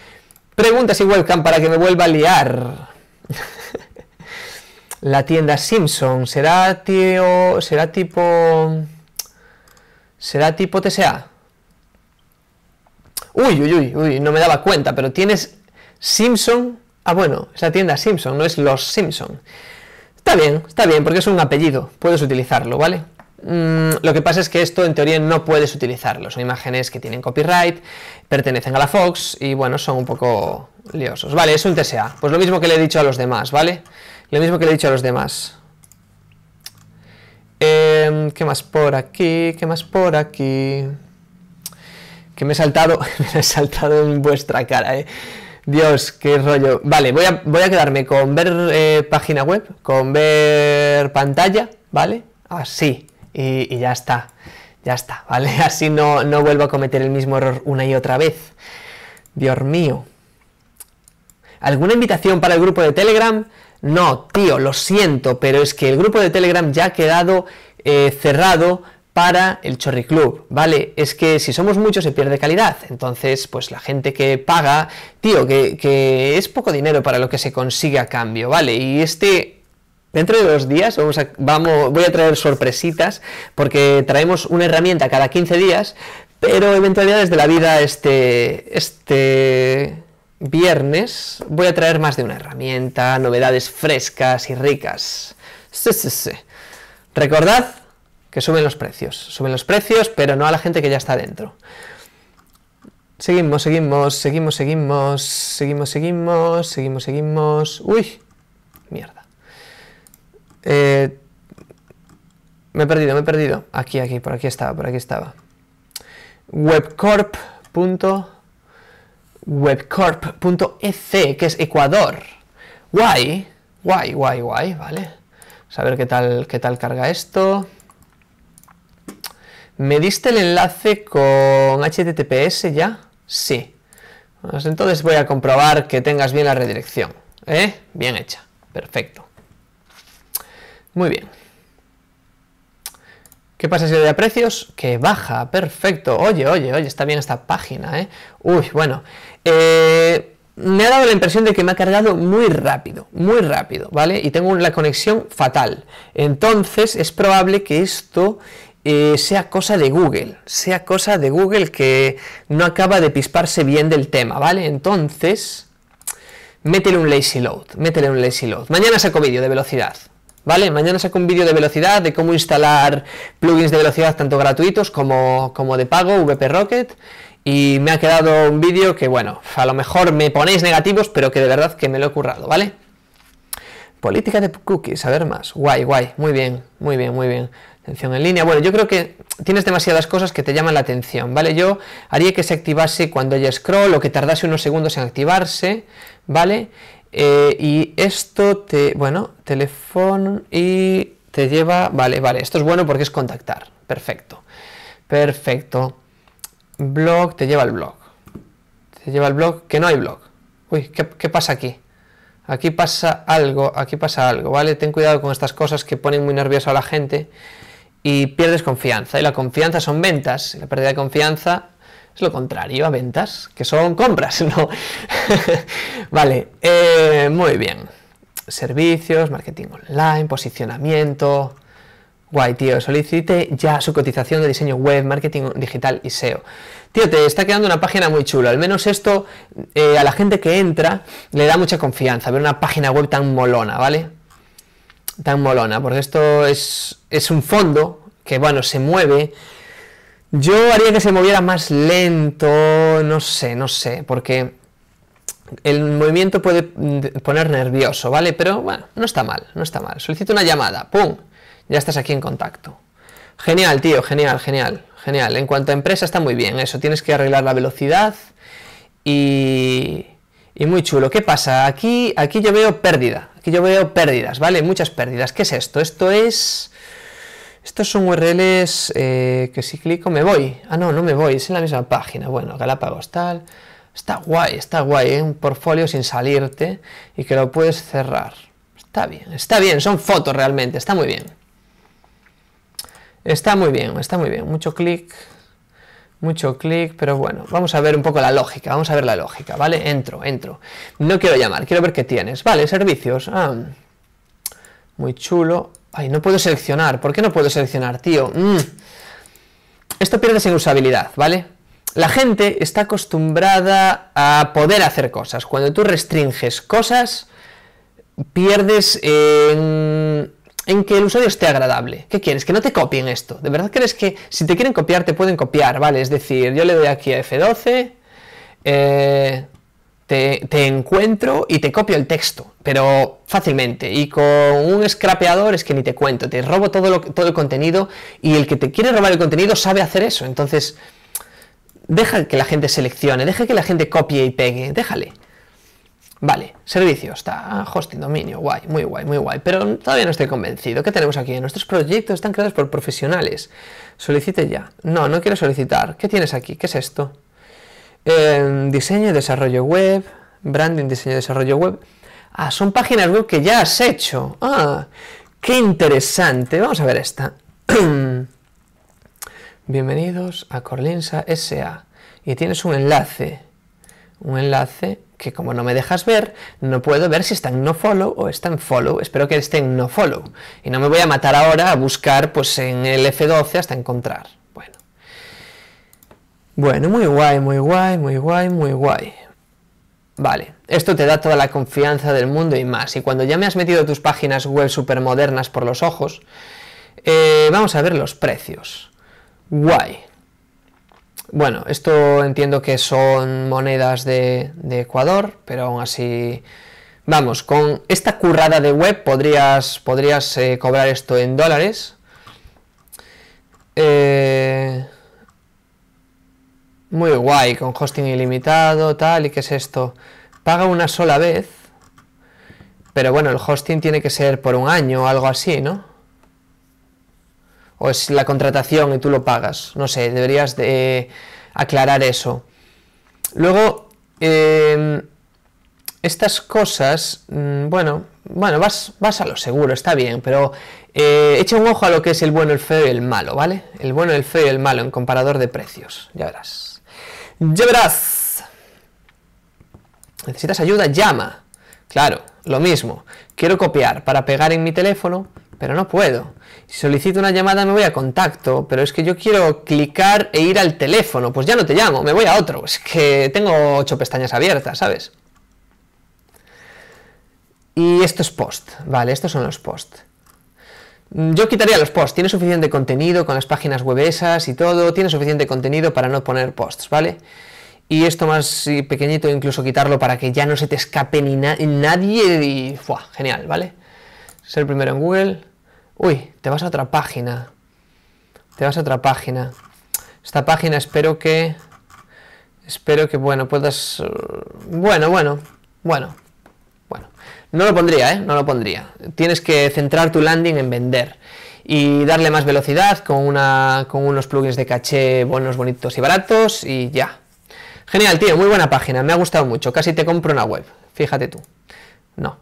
Preguntas y webcam para que me vuelva a liar. [LAUGHS] La tienda Simpson. ¿Será tío. será tipo. será tipo TSA? Uy, uy, uy, uy, no me daba cuenta, pero tienes Simpson. Ah, bueno, esa tienda Simpson, no es los Simpson. Está bien, está bien, porque es un apellido, puedes utilizarlo, ¿vale? Mm, lo que pasa es que esto en teoría no puedes utilizarlo. Son imágenes que tienen copyright, pertenecen a la Fox y bueno, son un poco liosos. Vale, es un TSA. Pues lo mismo que le he dicho a los demás, ¿vale? Lo mismo que le he dicho a los demás. Em, ¿Qué más por aquí? ¿Qué más por aquí? Que me he saltado, [LAUGHS] me he saltado en vuestra cara, eh. Dios, qué rollo. Vale, voy a, voy a quedarme con ver eh, página web, con ver pantalla, ¿vale? Así y, ya está, ya está, ¿vale? [LAUGHS] Así no, no vuelvo a cometer el mismo error una y otra vez. Dios mío. ¿Alguna invitación para el grupo de Telegram? No, tío, lo siento, pero es que el grupo de Telegram ya ha quedado eh, cerrado para el Chorri Club, ¿vale? Es que si somos muchos se pierde calidad, entonces pues la gente que paga, tío, que, que es poco dinero para lo que se consigue a cambio, ¿vale? Y este Dentro de dos días vamos vamos, voy a traer sorpresitas porque traemos una herramienta cada 15 días, pero eventualidades de la vida este, este viernes voy a traer más de una herramienta, novedades frescas y ricas. Sí, sí, sí. Recordad que suben los precios, suben los precios, pero no a la gente que ya está dentro. Seguimos, seguimos, seguimos, seguimos, seguimos, seguimos, seguimos, seguimos. Uy, mierda. Eh, me he perdido, me he perdido. Aquí, aquí, por aquí estaba, por aquí estaba. Webcorp. Webcorp.ec, que es Ecuador. Guay, guay, guay, guay, ¿vale? Vamos a ver qué tal, qué tal carga esto. ¿Me diste el enlace con HTTPS ya? Sí. entonces voy a comprobar que tengas bien la redirección. ¿eh? Bien hecha. Perfecto. Muy bien. ¿Qué pasa si le doy a precios? Que baja, perfecto. Oye, oye, oye, está bien esta página, ¿eh? Uy, bueno. Eh, me ha dado la impresión de que me ha cargado muy rápido, muy rápido, ¿vale? Y tengo la conexión fatal. Entonces es probable que esto eh, sea cosa de Google, sea cosa de Google que no acaba de pisparse bien del tema, ¿vale? Entonces, métele un lazy load, métele un lazy load. Mañana saco vídeo de velocidad, ¿vale? Mañana saco un vídeo de velocidad, de cómo instalar plugins de velocidad tanto gratuitos como, como de pago, VP Rocket. Y me ha quedado un vídeo que, bueno, a lo mejor me ponéis negativos, pero que de verdad que me lo he currado, ¿vale? Política de cookies, a ver más. Guay, guay, muy bien, muy bien, muy bien. Atención en línea. Bueno, yo creo que tienes demasiadas cosas que te llaman la atención, ¿vale? Yo haría que se activase cuando haya scroll o que tardase unos segundos en activarse, ¿vale? Eh, y esto te, bueno, teléfono y te lleva, vale, vale, esto es bueno porque es contactar, perfecto, perfecto, blog, te lleva al blog, te lleva al blog, que no hay blog, uy, ¿qué, pasa aquí? Aquí pasa algo, aquí pasa algo, ¿vale? Ten cuidado con estas cosas que ponen muy nervioso a la gente y pierdes confianza, y la confianza son ventas, la pérdida de confianza lo contrario a ventas, que son compras, [LAUGHS] ¿no? vale, eh, muy bien. Servicios, marketing online, posicionamiento. Guay, tío, solicite ya su cotización de diseño web, marketing digital y SEO. Tío, te está quedando una página muy chula. Al menos esto eh, a la gente que entra le da mucha confianza ver una página web tan molona, ¿vale? Tan molona, porque esto es, es un fondo que, bueno, se mueve yo haría que se moviera más lento, no sé, no sé, porque el movimiento puede mm, poner nervioso, ¿vale? Pero bueno, no está mal, no está mal. Solicito una llamada, ¡pum! Ya estás aquí en contacto. Genial, tío, genial, genial, genial. En cuanto a empresa está muy bien, eso, tienes que arreglar la velocidad y... Y muy chulo. ¿Qué pasa? Aquí, aquí yo veo pérdida. Aquí yo veo pérdidas, ¿vale? Muchas pérdidas. ¿Qué es esto? Esto es estos son URLs eh, que si clico me voy. Ah, no, no me voy, es en la misma página. Bueno, Galápagos tal. Está guay, está guay, ¿eh? un portfolio sin salirte y que lo puedes cerrar. Está bien, está bien, son fotos realmente, está muy bien. Está muy bien, está muy bien. Mucho clic, mucho clic, pero bueno, vamos a ver un poco la lógica, vamos a ver la lógica, ¿vale? Entro, entro. No quiero llamar, quiero ver qué tienes. Vale, servicios. Ah, muy chulo. Ay, no puedo seleccionar. ¿Por qué no puedo seleccionar, tío? Mm. Esto pierdes en usabilidad, ¿vale? La gente está acostumbrada a poder hacer cosas. Cuando tú restringes cosas, pierdes en, que el usuario esté agradable. ¿Qué quieres? Que no te copien esto. ¿De verdad crees que si te quieren copiar, te pueden copiar? Vale, es decir, yo le doy aquí a F12. Eh, te, encuentro y te copio el texto, pero fácilmente. Y con un scrapeador es que ni te cuento, te robo todo, todo el contenido y el que te quiere robar el contenido sabe hacer eso. Entonces, deja que la gente seleccione, deja que la gente copie y pegue, déjale. Vale, servicio está hosting, dominio, guay, muy guay, muy guay, pero todavía no estoy convencido. ¿Qué tenemos aquí? Nuestros proyectos están creados por profesionales. Solicite ya. No, no quiero solicitar. ¿Qué tienes aquí? ¿Qué es esto? en diseño y desarrollo web, branding, diseño y desarrollo web. Ah, son páginas web que ya has hecho. Ah, qué interesante. Vamos a ver esta. [CLEARS THROAT] Bienvenidos a Corlinsa SA. Y tienes un enlace. Un enlace que como no me dejas ver, no puedo ver si está en no follow o está en follow. Espero que esté en no follow. Y no me voy a matar ahora a buscar pues en el F12 hasta encontrar. Bueno, muy guay, muy guay, muy guay, muy guay. Vale, esto te da toda la confianza del mundo y más. Y cuando ya me has metido tus páginas web supermodernas por los ojos, eh, vamos a ver los precios. Guay. Bueno, esto entiendo que son monedas de, Ecuador, pero aún así... Vamos, con esta currada de web podrías, podrías eh, cobrar esto en dólares. Eh... Muy guay, con hosting ilimitado, tal, ¿y qué es esto? Paga una sola vez, pero bueno, el hosting tiene que ser por un año o algo así, ¿no? O es la contratación y tú lo pagas, no sé, deberías de eh, aclarar eso. Luego, em, estas cosas, mm, bueno, bueno, vas, vas a lo seguro, está bien, pero eh, echa un ojo a lo que es el bueno, el feo y el malo, ¿vale? El bueno, el feo y el malo en comparador de precios, ya verás. Ya ¿Necesitas ayuda? Llama. Claro, lo mismo. Quiero copiar para pegar en mi teléfono, pero no puedo. Si solicito una llamada me voy a contacto, pero es que yo quiero clicar e ir al teléfono. Pues ya no te llamo, me voy a otro. Es que tengo ocho pestañas abiertas, ¿sabes? Y esto es post, vale, estos son los posts. Mm, yo quitaría los posts, tiene suficiente contenido con las páginas web esas y todo, tiene suficiente contenido para no poner posts, ¿vale? Y esto más pequeñito, incluso quitarlo para que ya no se te escape ni nadie y... Genial, ¿vale? Ser primero en Google. Uy, te vas a otra página. Te vas a otra página. Esta página espero que... Espero que, bueno, puedas... Eh, bueno, bueno, bueno. No lo pondría, ¿eh? No lo pondría. Tienes que centrar tu landing en vender y darle más velocidad con, una, con unos plugins de caché buenos, bonitos y baratos y ya. Genial, tío, muy buena página, me ha gustado mucho. Casi te compro una web, fíjate tú. No.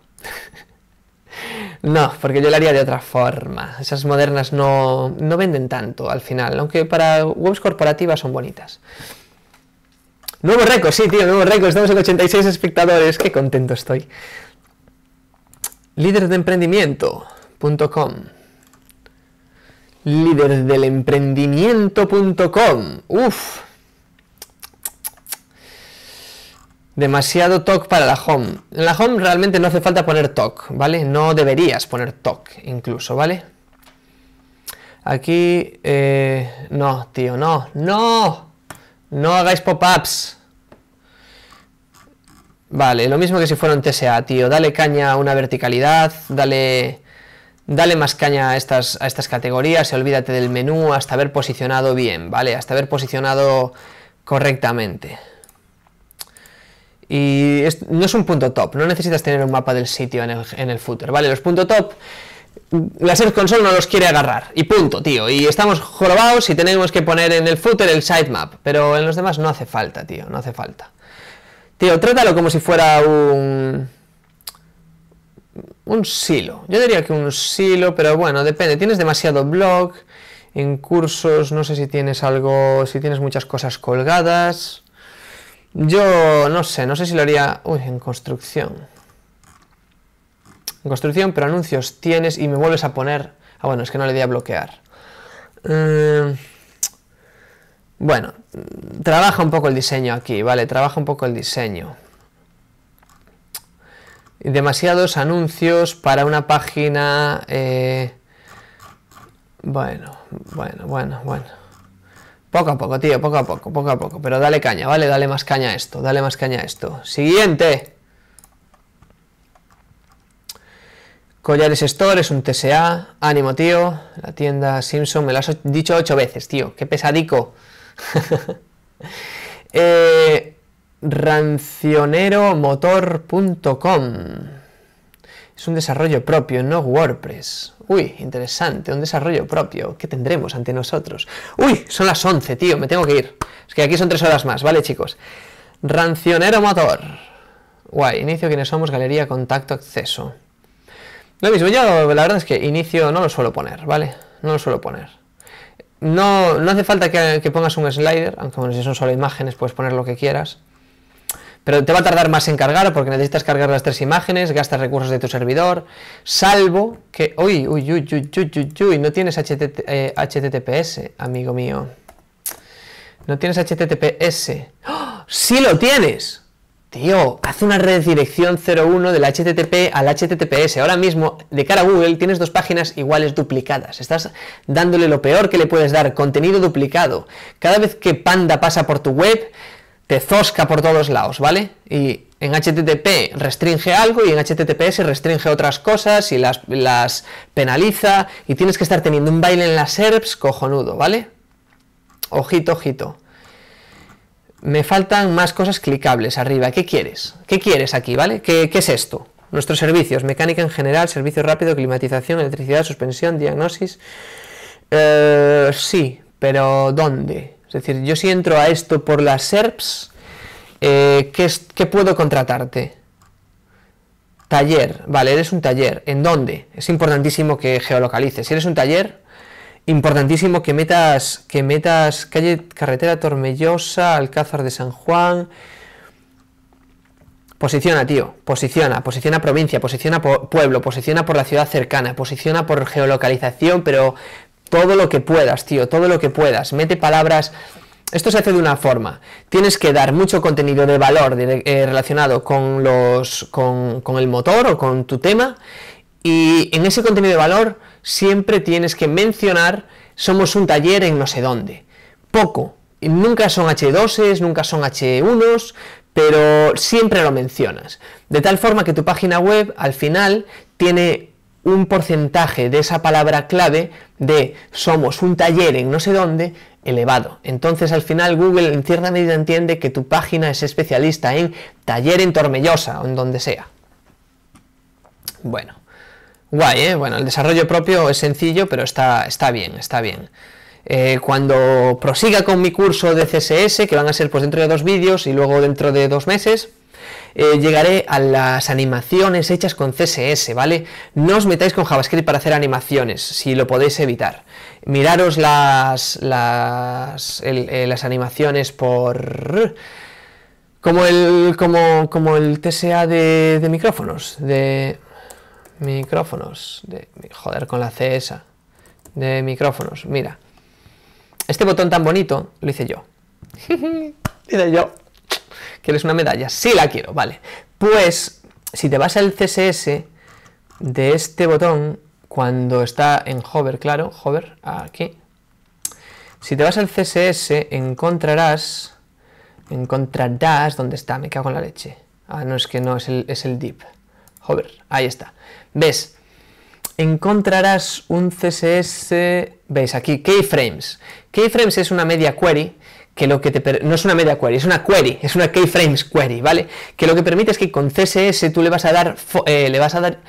[LAUGHS] no, porque yo la haría de otra forma. Esas modernas no, no venden tanto al final, aunque para webs corporativas son bonitas. Nuevo récord, sí, tío, nuevo récord. Estamos en 86 espectadores. Qué contento estoy líderesdeemprendimiento.com líderesdelemprendimiento.com uff, Demasiado TOC para la home. En la home realmente no hace falta poner TOC, ¿vale? No deberías poner TOC incluso, ¿vale? Aquí... Eh, no, tío, no. No. No hagáis pop-ups. Vale, lo mismo que si fuera un TSA, tío. Dale caña a una verticalidad, dale, dale más caña a estas, a estas categorías y olvídate del menú hasta haber posicionado bien, ¿vale? Hasta haber posicionado correctamente. Y no es un punto top, no necesitas tener un mapa del sitio en el, en el footer, ¿vale? Los puntos top la Search Console no los quiere agarrar. Y punto, tío. Y estamos jorobados y tenemos que poner en el footer el sitemap. Pero en los demás no hace falta, tío. No hace falta. Tío, trátalo como si fuera un... Un silo. Yo diría que un silo, pero bueno, depende. Tienes demasiado blog, en cursos, no sé si tienes algo, si tienes muchas cosas colgadas. Yo no sé, no sé si lo haría... Uy, en construcción. En construcción, pero anuncios tienes y me vuelves a poner... Ah, bueno, es que no le di a bloquear. Eh, bueno, trabaja un poco el diseño aquí, ¿vale? Trabaja un poco el diseño. Demasiados anuncios para una página... Eh, bueno, bueno, bueno, bueno. Poco a poco, tío, poco a poco, poco a poco. Pero dale caña, ¿vale? Dale más caña a esto, dale más caña a esto. Siguiente. Collares Store es un TSA. Ánimo, tío. La tienda Simpson, me lo has dicho ocho veces, tío. Qué pesadico. [LAUGHS] Eh, rancioneromotor.com es un desarrollo propio, no WordPress. Uy, interesante, un desarrollo propio. ¿Qué tendremos ante nosotros? Uy, son las 11, tío, me tengo que ir. Es que aquí son tres horas más, ¿vale, chicos? Rancionero Motor. Guay, inicio quienes somos, galería, contacto, acceso. Lo mismo, yo la verdad es que inicio no lo suelo poner, ¿vale? No lo suelo poner. No, hace falta que, pongas un slider, aunque si son solo imágenes puedes poner lo que quieras. Pero te va a tardar más en cargar porque necesitas cargar las tres imágenes, gastas recursos de tu servidor, salvo que... Uy, uy, uy, uy, uy, uy, no tienes HTTPS, eh, amigo mío. No tienes HTTPS. ¡Oh! ¡Sí lo tienes! Tío, haz una redirección 01 del HTTP al HTTPS. Ahora mismo, de cara a Google, tienes dos páginas iguales duplicadas. Estás dándole lo peor que le puedes dar, contenido duplicado. Cada vez que Panda pasa por tu web, te zosca por todos lados, ¿vale? Y en HTTP restringe algo y en HTTPS restringe otras cosas y las, penaliza y tienes que estar teniendo un baile en las SERPs cojonudo, ¿vale? Ojito, ojito me faltan más cosas clicables arriba. ¿Qué quieres? ¿Qué quieres aquí, vale? ¿Qué, es esto? Nuestros servicios, mecánica en general, servicio rápido, climatización, electricidad, suspensión, diagnosis. Eh, sí, pero ¿dónde? Es decir, yo si entro a esto por las SERPs, eh, ¿qué, puedo contratarte? Taller, vale, eres un taller. ¿En dónde? Es importantísimo que geolocalices. Si eres un taller, Importantísimo que metas, que metas calle, carretera Tormellosa, Alcázar de San Juan. Posiciona, tío, posiciona, posiciona provincia, posiciona pueblo, posiciona por la ciudad cercana, posiciona por geolocalización, pero todo lo que puedas, tío, todo lo que puedas. Mete palabras. Esto se hace de una forma. Tienes que dar mucho contenido de valor eh, relacionado con, los, con, con el motor o con tu tema. Y en ese contenido de valor siempre tienes que mencionar somos un taller en no sé dónde. Poco. Nunca son H2s, nunca son H1s, pero siempre lo mencionas. De tal forma que tu página web al final tiene un porcentaje de esa palabra clave de somos un taller en no sé dónde elevado. Entonces al final Google en cierta medida entiende que tu página es especialista en taller en Tormellosa o en donde sea. Bueno. Guay, ¿eh? Bueno, el desarrollo propio es sencillo, pero está, está bien, está bien. Eh, cuando prosiga con mi curso de CSS, que van a ser pues dentro de dos vídeos y luego dentro de dos meses, eh, llegaré a las animaciones hechas con CSS, ¿vale? No os metáis con JavaScript para hacer animaciones, si lo podéis evitar. Miraros las, las, eh, las animaciones por... Como el, como, como el TSA de, de micrófonos, de micrófonos, de, joder con la csa de micrófonos, mira, este botón tan bonito lo hice yo, [LAUGHS] hice yo, ¿quieres una medalla? Sí la quiero, vale, pues si te vas al CSS de este botón, cuando está en hover, claro, hover, aquí, si te vas al CSS encontrarás, encontrarás, ¿dónde está? Me cago en la leche, ah, no, es que no, es el, es hover, ahí está ves, encontrarás un CSS, veis aquí, keyframes. Keyframes es una media query que lo que te no es una media query, es una query, es una keyframes query, ¿vale? Que lo que permite es que con CSS tú le vas a dar eh, le vas a dar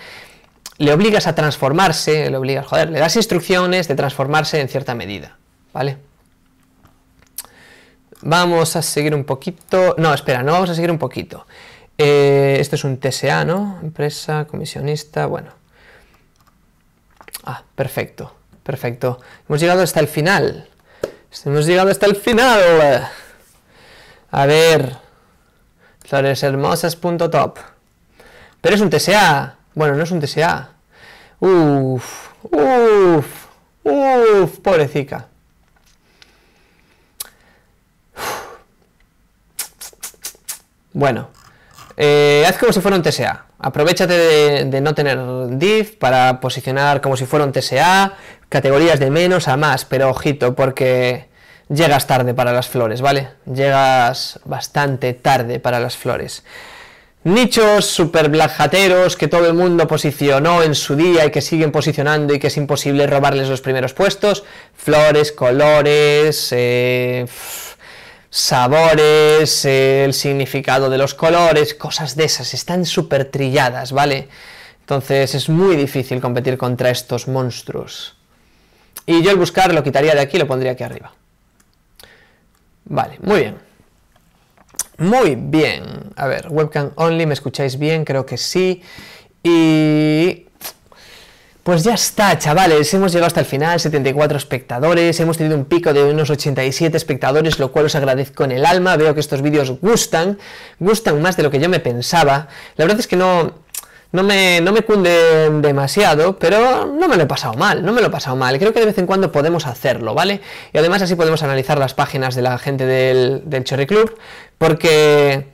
le obligas a transformarse, le obligas, joder, le das instrucciones de transformarse en cierta medida, ¿vale? Vamos a seguir un poquito. No, espera, no vamos a seguir un poquito. Eh, Esto es un TSA, ¿no? Empresa, comisionista, bueno. Ah, perfecto, perfecto. Hemos llegado hasta el final. Hemos llegado hasta el final. A ver. Floreshermosas.top. Pero es un TSA. Bueno, no es un TSA. Uf, uf, uf, pobrecica. Bueno, eh, haz como si fuera un TSA. Aprovechate de, no tener div para posicionar como si fuera un TSA, categorías de menos a más, pero ojito, porque llegas tarde para las flores, ¿vale? Llegas bastante tarde para las flores. Nichos super blajateros que todo el mundo posicionó en su día y que siguen posicionando y que es imposible robarles los primeros puestos. Flores, colores, eh, sabores, el significado de los colores, cosas de esas, están súper trilladas, ¿vale? Entonces es muy difícil competir contra estos monstruos. Y yo el buscar lo quitaría de aquí y lo pondría aquí arriba. Vale, muy bien. Muy bien. A ver, webcam only, ¿me escucháis bien? Creo que sí. Y pues ya está, chavales, hemos llegado hasta el final, 74 espectadores, hemos tenido un pico de unos 87 espectadores, lo cual os agradezco en el alma, veo que estos vídeos gustan, gustan más de lo que yo me pensaba. La verdad es que no, no me, no me demasiado, pero no me lo he pasado mal, no me lo he pasado mal. Creo que de vez en cuando podemos hacerlo, ¿vale? Y además así podemos analizar las páginas de la gente del, del Club, porque,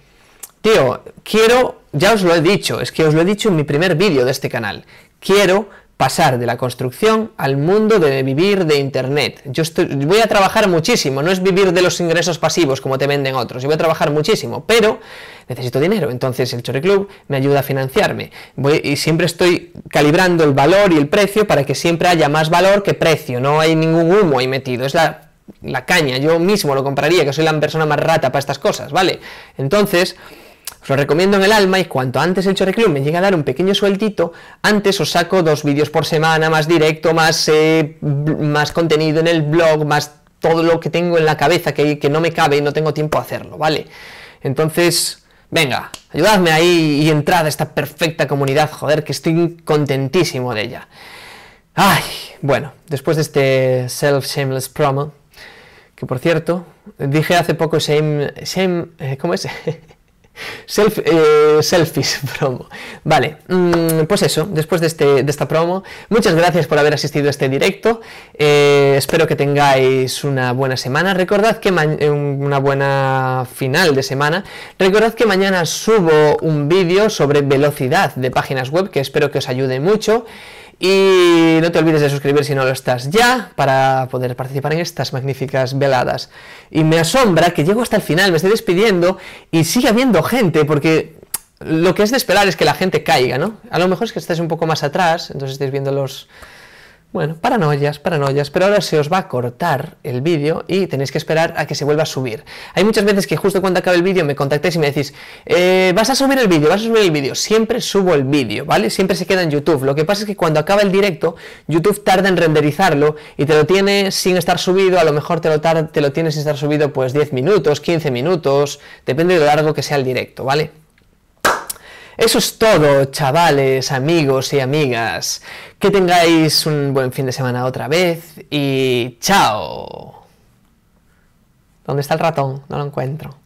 tío, quiero, ya os lo he dicho, es que os lo he dicho en mi primer vídeo de este canal, quiero pasar de la construcción al mundo de vivir de Internet. Yo voy a trabajar muchísimo, no es vivir de los ingresos pasivos como te venden otros, yo voy a trabajar muchísimo, pero necesito dinero, entonces el Chori Club me ayuda a financiarme. Voy, y siempre estoy calibrando el valor y el precio para que siempre haya más valor que precio, no hay ningún humo ahí metido, es la caña, yo mismo lo compraría, que soy la persona más rata para estas cosas, ¿vale? Entonces... Os lo recomiendo en el alma y cuanto antes el Club me llegue a dar un pequeño sueltito, antes os saco dos vídeos por semana, más directo, más, eh, más contenido en el blog, más todo lo que tengo en la cabeza que, no me cabe y no tengo tiempo a hacerlo, ¿vale? Entonces, venga, ayudadme ahí y entrad a esta perfecta comunidad, joder, que estoy contentísimo de ella. Ay, bueno, después de este self-shameless promo, que por cierto, dije hace poco shame, shame, eh, ¿cómo es? [LAUGHS] Self, eh, selfies [LAUGHS] promo. Vale, mm, pues eso, después de, este, de, esta promo, muchas gracias por haber asistido a este directo. Eh, espero que tengáis una buena semana. Recordad que eh, una buena final de semana. Recordad que mañana subo un vídeo sobre velocidad de páginas web que espero que os ayude mucho. Y no te olvides de suscribir si no lo estás ya para poder participar en estas magníficas veladas. Y me asombra que llego hasta el final, me estoy despidiendo y sigue habiendo gente porque lo que es de esperar es que la gente caiga, ¿no? A lo mejor es que estés un poco más atrás, entonces estés viendo los, bueno, paranoias, paranoias, pero ahora se os va a cortar el vídeo y tenéis que esperar a que se vuelva a subir. Hay muchas veces que justo cuando acabe el vídeo me contactáis y me decís, eh, vas a subir el vídeo, vas a subir el vídeo. Siempre subo el vídeo, ¿vale? Siempre se queda en YouTube. Lo que pasa es que cuando acaba el directo, YouTube tarda en renderizarlo y te lo tiene sin estar subido, a lo mejor te lo, te lo tiene sin estar subido pues 10 minutos, 15 minutos, depende de lo largo que sea el directo, ¿vale? Eso es todo, chavales, amigos y amigas. Que tengáis un buen fin de semana otra vez y chao. ¿Dónde está el ratón? No lo encuentro.